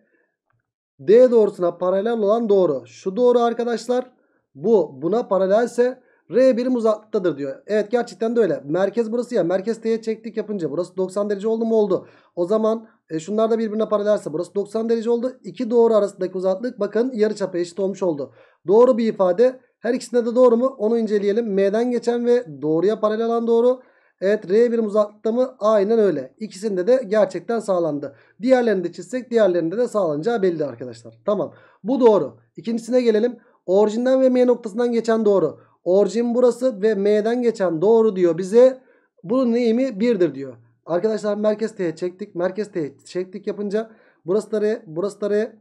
D doğrusuna paralel olan doğru. Şu doğru arkadaşlar bu buna paralelse R birim uzaklıktadır diyor. Evet gerçekten de öyle. Merkez burası ya. Merkez T'ye çektik yapınca burası 90 derece oldu mu oldu. O zaman e şunlar da birbirine paralelse burası 90 derece oldu. İki doğru arasındaki uzaklık bakın yarıçapa eşit olmuş oldu. Doğru bir ifade. Her ikisinde de doğru mu? Onu inceleyelim. M'den geçen ve doğruya paralel olan doğru. Evet R birim uzaklıkta mı? Aynen öyle. İkisinde de gerçekten sağlandı. Diğerlerini de çizsek diğerlerinde de sağlanacağı belli arkadaşlar. Tamam. Bu doğru. İkincisine gelelim. Orijinden ve M noktasından geçen doğru. Orijin burası ve M'den geçen doğru diyor bize. Bunun eğimi birdir diyor. Arkadaşlar merkez T'ye çektik. Merkez T'ye çektik yapınca burası da R, burası da R.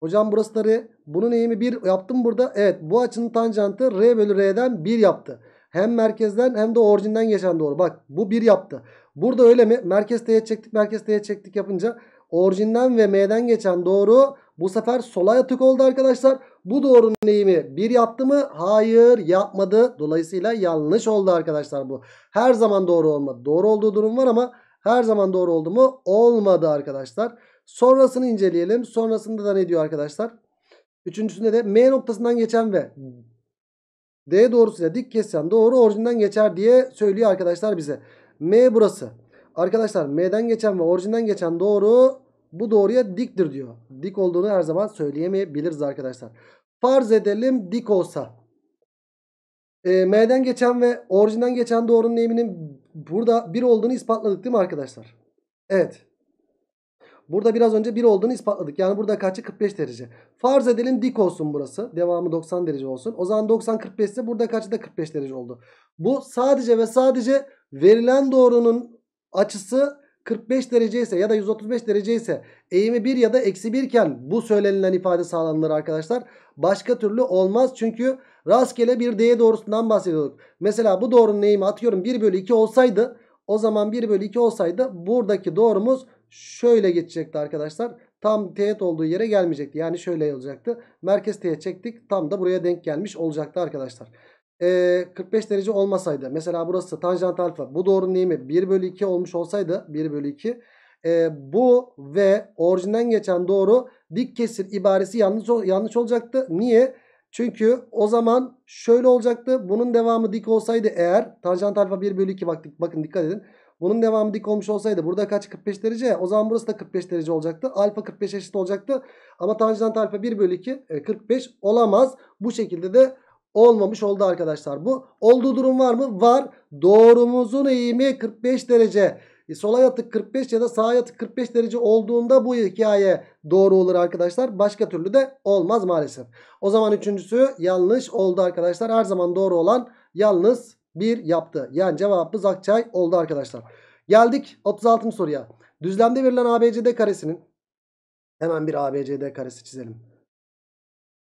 Hocam burası da R. Bunun eğimi 1 yaptım burada. Evet bu açının tanjantı R bölü R'den 1 yaptı. Hem merkezden hem de orijinden geçen doğru. Bak bu 1 yaptı. Burada öyle mi? Merkez T'ye çektik, merkez T'ye çektik yapınca orijinden ve M'den geçen doğru bu sefer sola yatık oldu arkadaşlar. Bu doğrunun eğimi 1 yaptı mı? Hayır yapmadı. Dolayısıyla yanlış oldu arkadaşlar bu. Her zaman doğru olmadı. Doğru olduğu durum var ama her zaman doğru oldu mu? Olmadı arkadaşlar. Sonrasını inceleyelim. Sonrasında da ne diyor arkadaşlar? Üçüncüsünde de M noktasından geçen ve D doğrusuyla dik kesen doğru orijinden geçer diye söylüyor arkadaşlar bize. M burası. Arkadaşlar M'den geçen ve orijinden geçen doğru bu doğruya diktir diyor. Dik olduğunu her zaman söyleyemeyebiliriz arkadaşlar. Farz edelim dik olsa. E, M'den geçen ve orijinden geçen doğrunun eğiminin burada 1 olduğunu ispatladık değil mi arkadaşlar? Evet. Burada biraz önce 1 olduğunu ispatladık. Yani burada kaçı? 45 derece. Farz edelim dik olsun burası. Devamı 90 derece olsun. O zaman 90 45 ise burada kaçı da 45 derece oldu. Bu sadece ve sadece verilen doğrunun açısı 45 derece ise ya da 135 derece ise eğimi 1 ya da eksi 1 iken bu söylenilen ifade sağlanılır arkadaşlar. Başka türlü olmaz çünkü rastgele bir D doğrusundan bahsediyorduk. Mesela bu doğrunun eğimi atıyorum 1 bölü 2 olsaydı o zaman 1 bölü 2 olsaydı buradaki doğrumuz şöyle geçecekti arkadaşlar. Tam teğet olduğu yere gelmeyecekti. Yani şöyle olacaktı. Merkez teğet çektik. Tam da buraya denk gelmiş olacaktı arkadaşlar e, 45 derece olmasaydı. Mesela burası tanjant alfa. Bu doğrunun eğimi 1 bölü 2 olmuş olsaydı 1 bölü 2. E, bu ve orijinden geçen doğru dik kesir ibaresi yanlış, yanlış olacaktı. Niye? Çünkü o zaman şöyle olacaktı. Bunun devamı dik olsaydı eğer tanjant alfa 1 bölü 2 baktık. Bakın dikkat edin. Bunun devamı dik olmuş olsaydı burada kaç 45 derece o zaman burası da 45 derece olacaktı. Alfa 45 eşit olacaktı. Ama tanjant alfa 1 bölü 2 45 e, olamaz. Bu şekilde de olmamış oldu arkadaşlar. Bu olduğu durum var mı? Var. Doğrumuzun eğimi 45 derece. E, sola yatık 45 ya da sağa yatık 45 derece olduğunda bu hikaye doğru olur arkadaşlar. Başka türlü de olmaz maalesef. O zaman üçüncüsü yanlış oldu arkadaşlar. Her zaman doğru olan yalnız bir yaptı. Yani cevabımız Akçay oldu arkadaşlar. Geldik 36. soruya. Düzlemde verilen ABCD karesinin hemen bir ABCD karesi çizelim.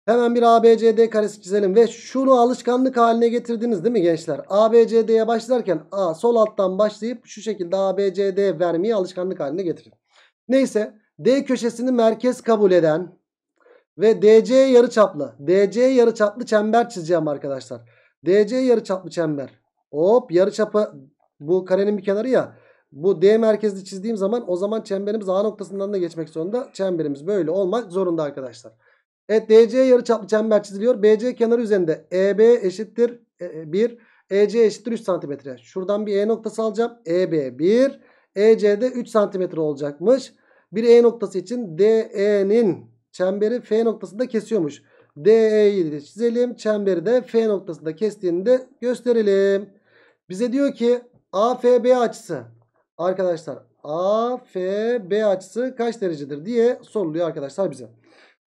Hemen bir ABCD karesi çizelim ve şunu alışkanlık haline getirdiniz değil mi gençler? ABCD'ye başlarken A sol alttan başlayıp şu şekilde ABCD vermeyi alışkanlık haline getirin. Neyse D köşesini merkez kabul eden ve DC yarıçaplı, DC yarıçaplı çember çizeceğim arkadaşlar. DC yarıçaplı çember. Hop yarıçapı bu karenin bir kenarı ya. Bu D merkezli çizdiğim zaman o zaman çemberimiz A noktasından da geçmek zorunda. Çemberimiz böyle olmak zorunda arkadaşlar. Evet DC yarıçaplı çember çiziliyor. BC kenarı üzerinde EB eşittir 1. E, EC eşittir 3 santimetre. Şuradan bir E noktası alacağım. EB 1. EC de 3 santimetre olacakmış. Bir E noktası için DE'nin çemberi F noktasında kesiyormuş. DE'yi de çizelim. Çemberi de F noktasında kestiğini de gösterelim. Bize diyor ki AFB açısı. Arkadaşlar AFB açısı kaç derecedir diye soruluyor arkadaşlar bize.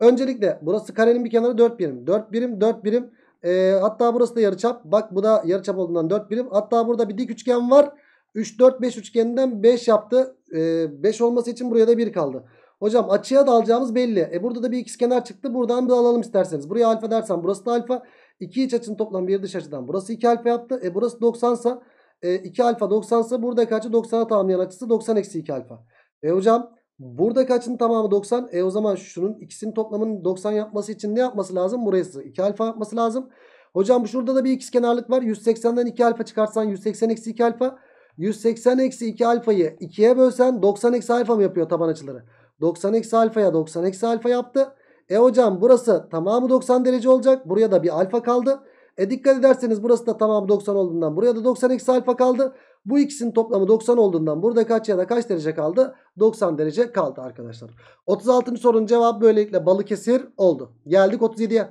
Öncelikle burası karenin bir kenarı 4 birim. 4 birim 4 birim. E, hatta burası da yarıçap. Bak bu da yarıçap olduğundan 4 birim. Hatta burada bir dik üçgen var. 3 4 5 üçgeninden 5 yaptı. E, ee, 5 olması için buraya da 1 kaldı. Hocam açıya da alacağımız belli. E burada da bir ikizkenar çıktı. Buradan bir alalım isterseniz. Buraya alfa dersen burası da alfa. İki iç açının toplamı bir dış açıdan. Burası 2 alfa yaptı. E burası 90 sa e, alfa 90 sa buradaki açı 90'a tamamlayan açısı 90 eksi 2 alfa. E hocam Burada kaçın tamamı 90? E o zaman şunun ikisinin toplamının 90 yapması için ne yapması lazım? Burası 2 alfa yapması lazım. Hocam şurada da bir ikiz kenarlık var. 180'den 2 alfa çıkarsan 180 eksi 2 alfa. 180 eksi 2 alfayı 2'ye bölsen 90 eksi alfa mı yapıyor taban açıları? 90 eksi alfaya 90 eksi alfa yaptı. E hocam burası tamamı 90 derece olacak. Buraya da bir alfa kaldı. E dikkat ederseniz burası da tamamı 90 olduğundan buraya da 90 eksi alfa kaldı. Bu ikisinin toplamı 90 olduğundan burada kaç ya da kaç derece kaldı? 90 derece kaldı arkadaşlar. 36. sorunun cevabı böylelikle Balıkesir oldu. Geldik 37'ye.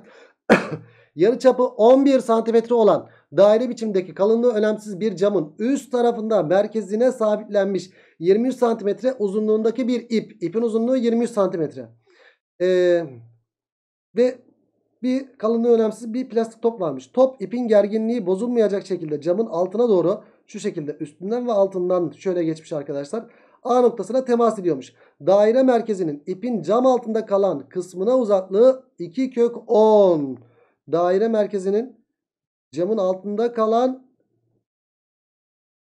çapı 11 santimetre olan daire biçimdeki kalınlığı önemsiz bir camın üst tarafında merkezine sabitlenmiş 23 santimetre uzunluğundaki bir ip. İpin uzunluğu 23 santimetre. Ee, ve bir kalınlığı önemsiz bir plastik top varmış. Top ipin gerginliği bozulmayacak şekilde camın altına doğru şu şekilde üstünden ve altından şöyle geçmiş arkadaşlar. A noktasına temas ediyormuş. Daire merkezinin ipin cam altında kalan kısmına uzaklığı 2 kök 10. Daire merkezinin camın altında kalan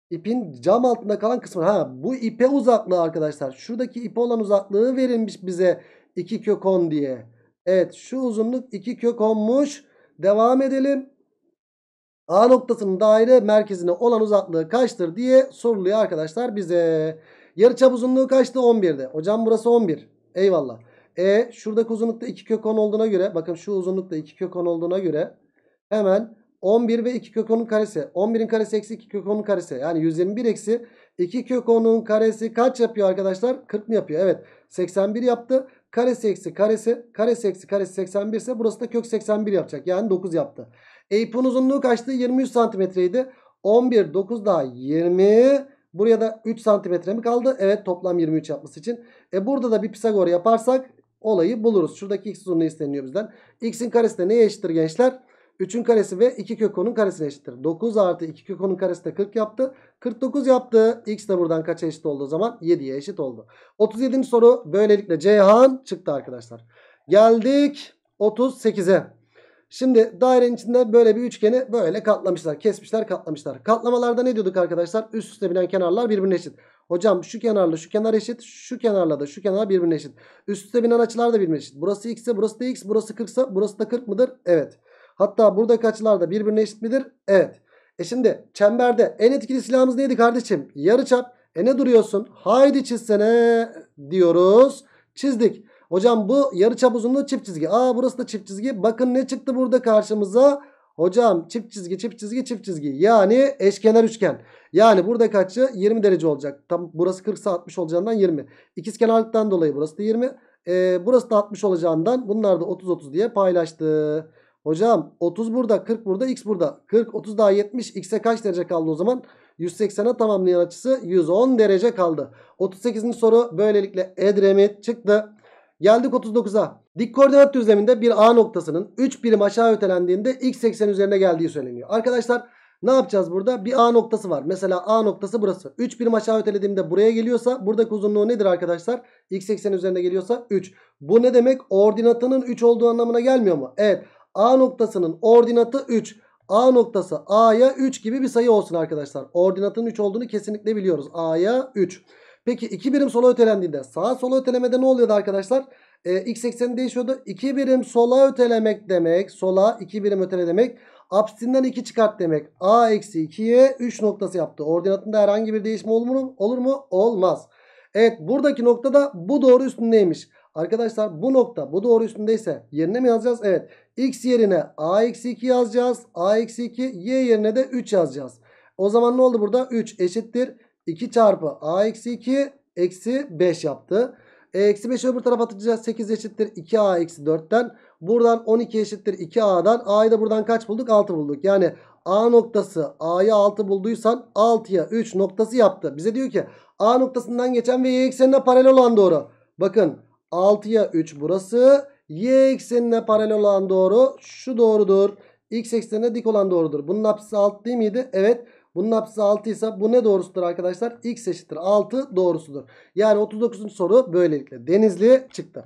ipin cam altında kalan kısmı. Ha bu ipe uzaklığı arkadaşlar. Şuradaki ipe olan uzaklığı verilmiş bize 2 kök 10 diye. Evet şu uzunluk 2 kök 10'muş. Devam edelim. A noktasının daire merkezine olan uzaklığı kaçtır diye soruluyor arkadaşlar bize. Yarıçap uzunluğu kaçtı? 11'de. Hocam burası 11. Eyvallah. E şuradaki uzunlukta 2 kök 10 olduğuna göre bakın şu uzunlukta 2 kök 10 olduğuna göre hemen 11 ve 2 kök 10'un karesi. 11'in karesi eksi 2 kök 10'un karesi. Yani 121 eksi 2 kök 10'un karesi kaç yapıyor arkadaşlar? 40 mı yapıyor? Evet. 81 yaptı. Karesi eksi karesi. Karesi eksi karesi 81 ise burası da kök 81 yapacak. Yani 9 yaptı. Eyüp'ün uzunluğu kaçtı? 23 santimetreydi. 11, 9 daha 20. Buraya da 3 santimetre mi kaldı? Evet toplam 23 yapması için. E burada da bir Pisagor yaparsak olayı buluruz. Şuradaki x uzunluğu isteniyor bizden. x'in karesi de neye eşittir gençler? 3'ün karesi ve 2 kök 10'un karesine eşittir. 9 artı 2 kök 10'un karesi de 40 yaptı. 49 yaptı. X de buradan kaça eşit oldu o zaman? 7'ye eşit oldu. 37. soru böylelikle Ceyhan çıktı arkadaşlar. Geldik 38'e. Şimdi dairenin içinde böyle bir üçgeni böyle katlamışlar. Kesmişler katlamışlar. Katlamalarda ne diyorduk arkadaşlar? Üst üste binen kenarlar birbirine eşit. Hocam şu kenarla şu kenar eşit. Şu kenarla da şu kenar birbirine eşit. Üst üste binen açılar da birbirine eşit. Burası x ise burası da x. Burası 40 ise burası da 40 mıdır? Evet. Hatta buradaki açılar da birbirine eşit midir? Evet. E şimdi çemberde en etkili silahımız neydi kardeşim? Yarıçap. E ne duruyorsun? Haydi çizsene diyoruz. Çizdik. Hocam bu yarı çap uzunluğu çift çizgi. Aa burası da çift çizgi. Bakın ne çıktı burada karşımıza? Hocam çift çizgi çift çizgi çift çizgi. Yani eşkenar üçgen. Yani burada kaçı? 20 derece olacak. Tam burası 40 ise 60 olacağından 20. İkizkenarlıktan dolayı burası da 20. Ee, burası da 60 olacağından bunlar da 30-30 diye paylaştı. Hocam 30 burada 40 burada x burada. 40 30 daha 70 x'e kaç derece kaldı o zaman? 180'e tamamlayan açısı 110 derece kaldı. 38. soru böylelikle Edremit çıktı. Geldik 39'a. Dik koordinat düzleminde bir A noktasının 3 birim aşağı ötelendiğinde x eksen üzerine geldiği söyleniyor. Arkadaşlar ne yapacağız burada? Bir A noktası var. Mesela A noktası burası. 3 birim aşağı ötelediğimde buraya geliyorsa buradaki uzunluğu nedir arkadaşlar? X eksen üzerine geliyorsa 3. Bu ne demek? Ordinatının 3 olduğu anlamına gelmiyor mu? Evet. A noktasının ordinatı 3. A noktası A'ya 3 gibi bir sayı olsun arkadaşlar. Ordinatın 3 olduğunu kesinlikle biliyoruz. A'ya 3. 3. Peki 2 birim sola ötelendiğinde sağa sola ötelemede ne oluyordu arkadaşlar? E, x ekseni değişiyordu. 2 birim sola ötelemek demek. Sola 2 birim ötele demek. Apsinden 2 çıkart demek. A eksi 2'ye 3 noktası yaptı. Ordinatında herhangi bir değişme olur mu? Olur mu? Olmaz. Evet buradaki noktada bu doğru üstündeymiş. Arkadaşlar bu nokta bu doğru üstündeyse yerine mi yazacağız? Evet. X yerine A eksi 2 yazacağız. A eksi 2 Y yerine de 3 yazacağız. O zaman ne oldu burada? 3 eşittir. 2 çarpı a eksi 2 eksi 5 yaptı. E eksi 5'i öbür tarafa atacağız. 8 eşittir 2a eksi 4'ten. Buradan 12 eşittir 2a'dan. a'yı da buradan kaç bulduk? 6 bulduk. Yani a noktası a'yı 6 bulduysan 6'ya 3 noktası yaptı. Bize diyor ki a noktasından geçen ve y eksenine paralel olan doğru. Bakın 6'ya 3 burası. Y eksenine paralel olan doğru şu doğrudur. X eksenine dik olan doğrudur. Bunun apsisi 6 değil miydi? Evet. Bunun apsisi 6 ise bu ne doğrusudur arkadaşlar? X eşittir 6 doğrusudur. Yani 39. soru böylelikle denizli çıktı.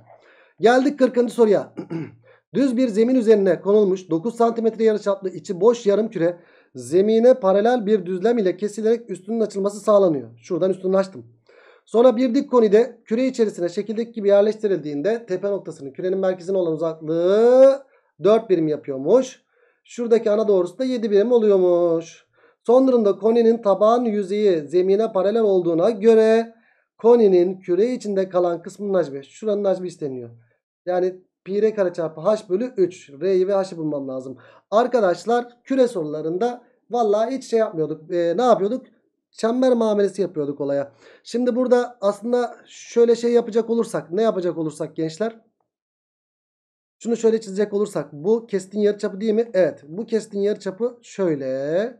Geldik 40. soruya. Düz bir zemin üzerine konulmuş 9 cm yarıçaplı içi boş yarım küre zemine paralel bir düzlem ile kesilerek üstünün açılması sağlanıyor. Şuradan üstünü açtım. Sonra bir dik konide küre içerisine şekildeki gibi yerleştirildiğinde tepe noktasının kürenin merkezine olan uzaklığı 4 birim yapıyormuş. Şuradaki ana doğrusu da 7 birim oluyormuş. Sonunda koninin taban yüzeyi zemine paralel olduğuna göre koninin küre içinde kalan kısmının hacmi. Şuranın hacmi isteniyor. Yani pi r kare çarpı h bölü 3. R'yi ve h'ı bulmam lazım. Arkadaşlar küre sorularında valla hiç şey yapmıyorduk. E, ne yapıyorduk? Çember muamelesi yapıyorduk olaya. Şimdi burada aslında şöyle şey yapacak olursak. Ne yapacak olursak gençler? Şunu şöyle çizecek olursak. Bu kestin yarıçapı değil mi? Evet. Bu kestin yarıçapı şöyle.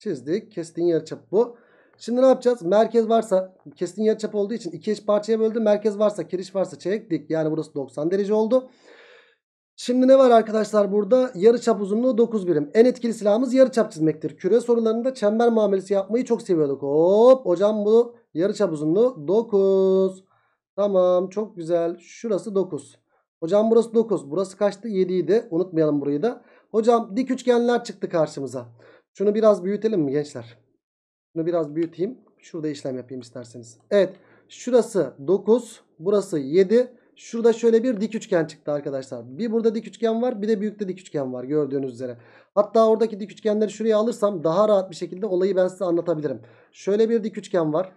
Çizdik. Kestiğin yarıçap bu. Şimdi ne yapacağız? Merkez varsa kestiğin yarıçap olduğu için iki eş parçaya böldüm. Merkez varsa kiriş varsa çektik. Yani burası 90 derece oldu. Şimdi ne var arkadaşlar burada? Yarıçap uzunluğu 9 birim. En etkili silahımız yarıçap çizmektir. Küre sorularında çember muamelesi yapmayı çok seviyorduk. Hop hocam bu yarıçap uzunluğu 9. Tamam çok güzel. Şurası 9. Hocam burası 9. Burası kaçtı? 7 idi. Unutmayalım burayı da. Hocam dik üçgenler çıktı karşımıza. Şunu biraz büyütelim mi gençler? Şunu biraz büyüteyim. Şurada işlem yapayım isterseniz. Evet. Şurası 9. Burası 7. Şurada şöyle bir dik üçgen çıktı arkadaşlar. Bir burada dik üçgen var. Bir de büyükte dik üçgen var gördüğünüz üzere. Hatta oradaki dik üçgenleri şuraya alırsam daha rahat bir şekilde olayı ben size anlatabilirim. Şöyle bir dik üçgen var.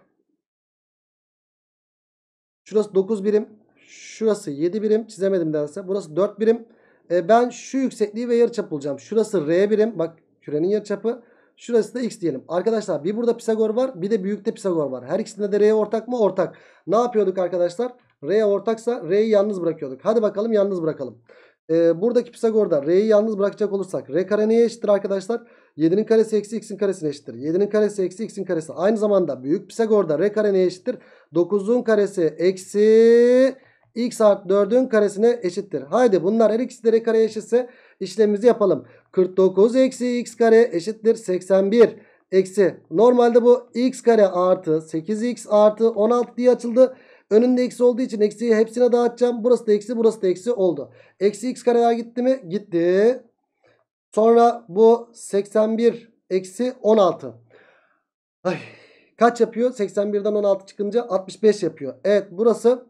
Şurası 9 birim. Şurası 7 birim. Çizemedim derse. Burası 4 birim. E, ben şu yüksekliği ve yarıçap bulacağım. Şurası R birim. Bak Kürenin yarıçapı. Şurası da x diyelim. Arkadaşlar bir burada Pisagor var bir de büyükte Pisagor var. Her ikisinde de r'ye ortak mı? Ortak. Ne yapıyorduk arkadaşlar? R'ye ortaksa r'yi yalnız bırakıyorduk. Hadi bakalım yalnız bırakalım. Ee, buradaki Pisagor'da r'yi yalnız bırakacak olursak r kare neye eşittir arkadaşlar? 7'nin karesi eksi x'in karesine eşittir. 7'nin karesi eksi x'in karesi. Aynı zamanda büyük Pisagor'da r kare neye eşittir? 9'un karesi eksi x art 4'ün karesine eşittir. Haydi bunlar her ikisi de r kareye eşitse işlemimizi yapalım. 49 eksi x kare eşittir 81 eksi. Normalde bu x kare artı 8x artı 16 diye açıldı. Önünde eksi olduğu için eksiyi hepsine dağıtacağım. Burası da eksi burası da eksi oldu. Eksi x kare gitti mi? Gitti. Sonra bu 81 eksi 16. Ay, kaç yapıyor? 81'den 16 çıkınca 65 yapıyor. Evet burası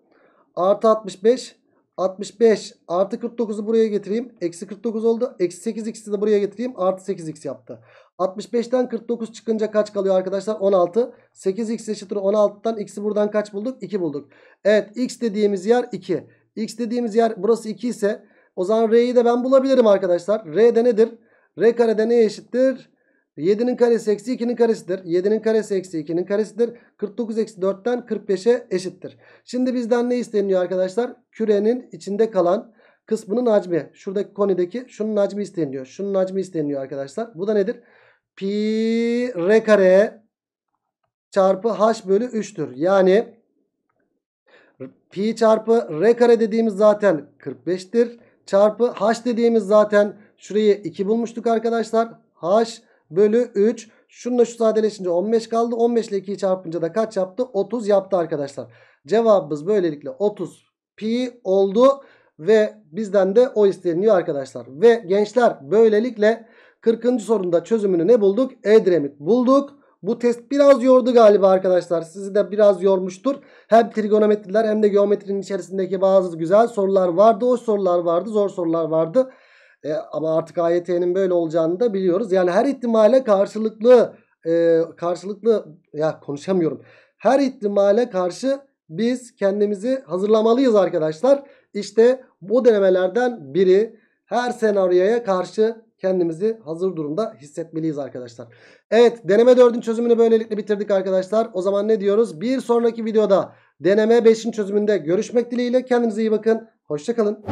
artı 65 65 artı 49'u buraya getireyim. Eksi 49 oldu. Eksi 8x'i de buraya getireyim. Artı 8x yaptı. 65'ten 49 çıkınca kaç kalıyor arkadaşlar? 16. 8x eşittir 16'tan x'i buradan kaç bulduk? 2 bulduk. Evet x dediğimiz yer 2. x dediğimiz yer burası 2 ise o zaman r'yi de ben bulabilirim arkadaşlar. r de nedir? r karede neye eşittir? 7'nin karesi eksi 2'nin karesidir. 7'nin karesi eksi 2'nin karesidir. 49 eksi 4'ten 45'e eşittir. Şimdi bizden ne isteniyor arkadaşlar? Kürenin içinde kalan kısmının hacmi. Şuradaki konideki şunun hacmi isteniyor. Şunun hacmi isteniyor arkadaşlar. Bu da nedir? Pi r kare çarpı h bölü 3'tür. Yani pi çarpı r kare dediğimiz zaten 45'tir. Çarpı h dediğimiz zaten şurayı 2 bulmuştuk arkadaşlar. h bölü 3. Şununla şu sadeleşince 15 kaldı. 15 ile 2'yi çarpınca da kaç yaptı? 30 yaptı arkadaşlar. Cevabımız böylelikle 30 pi oldu. Ve bizden de o isteniyor arkadaşlar. Ve gençler böylelikle 40. sorunda çözümünü ne bulduk? Edremit bulduk. Bu test biraz yordu galiba arkadaşlar. Sizi de biraz yormuştur. Hem trigonometriler hem de geometrinin içerisindeki bazı güzel sorular vardı. O sorular vardı. Zor sorular vardı. E, ama artık AYT'nin böyle olacağını da biliyoruz. Yani her ihtimale karşılıklı e, karşılıklı ya konuşamıyorum. Her ihtimale karşı biz kendimizi hazırlamalıyız arkadaşlar. İşte bu denemelerden biri her senaryoya karşı kendimizi hazır durumda hissetmeliyiz arkadaşlar. Evet deneme 4'ün çözümünü böylelikle bitirdik arkadaşlar. O zaman ne diyoruz? Bir sonraki videoda deneme 5'in çözümünde görüşmek dileğiyle. Kendinize iyi bakın. Hoşçakalın.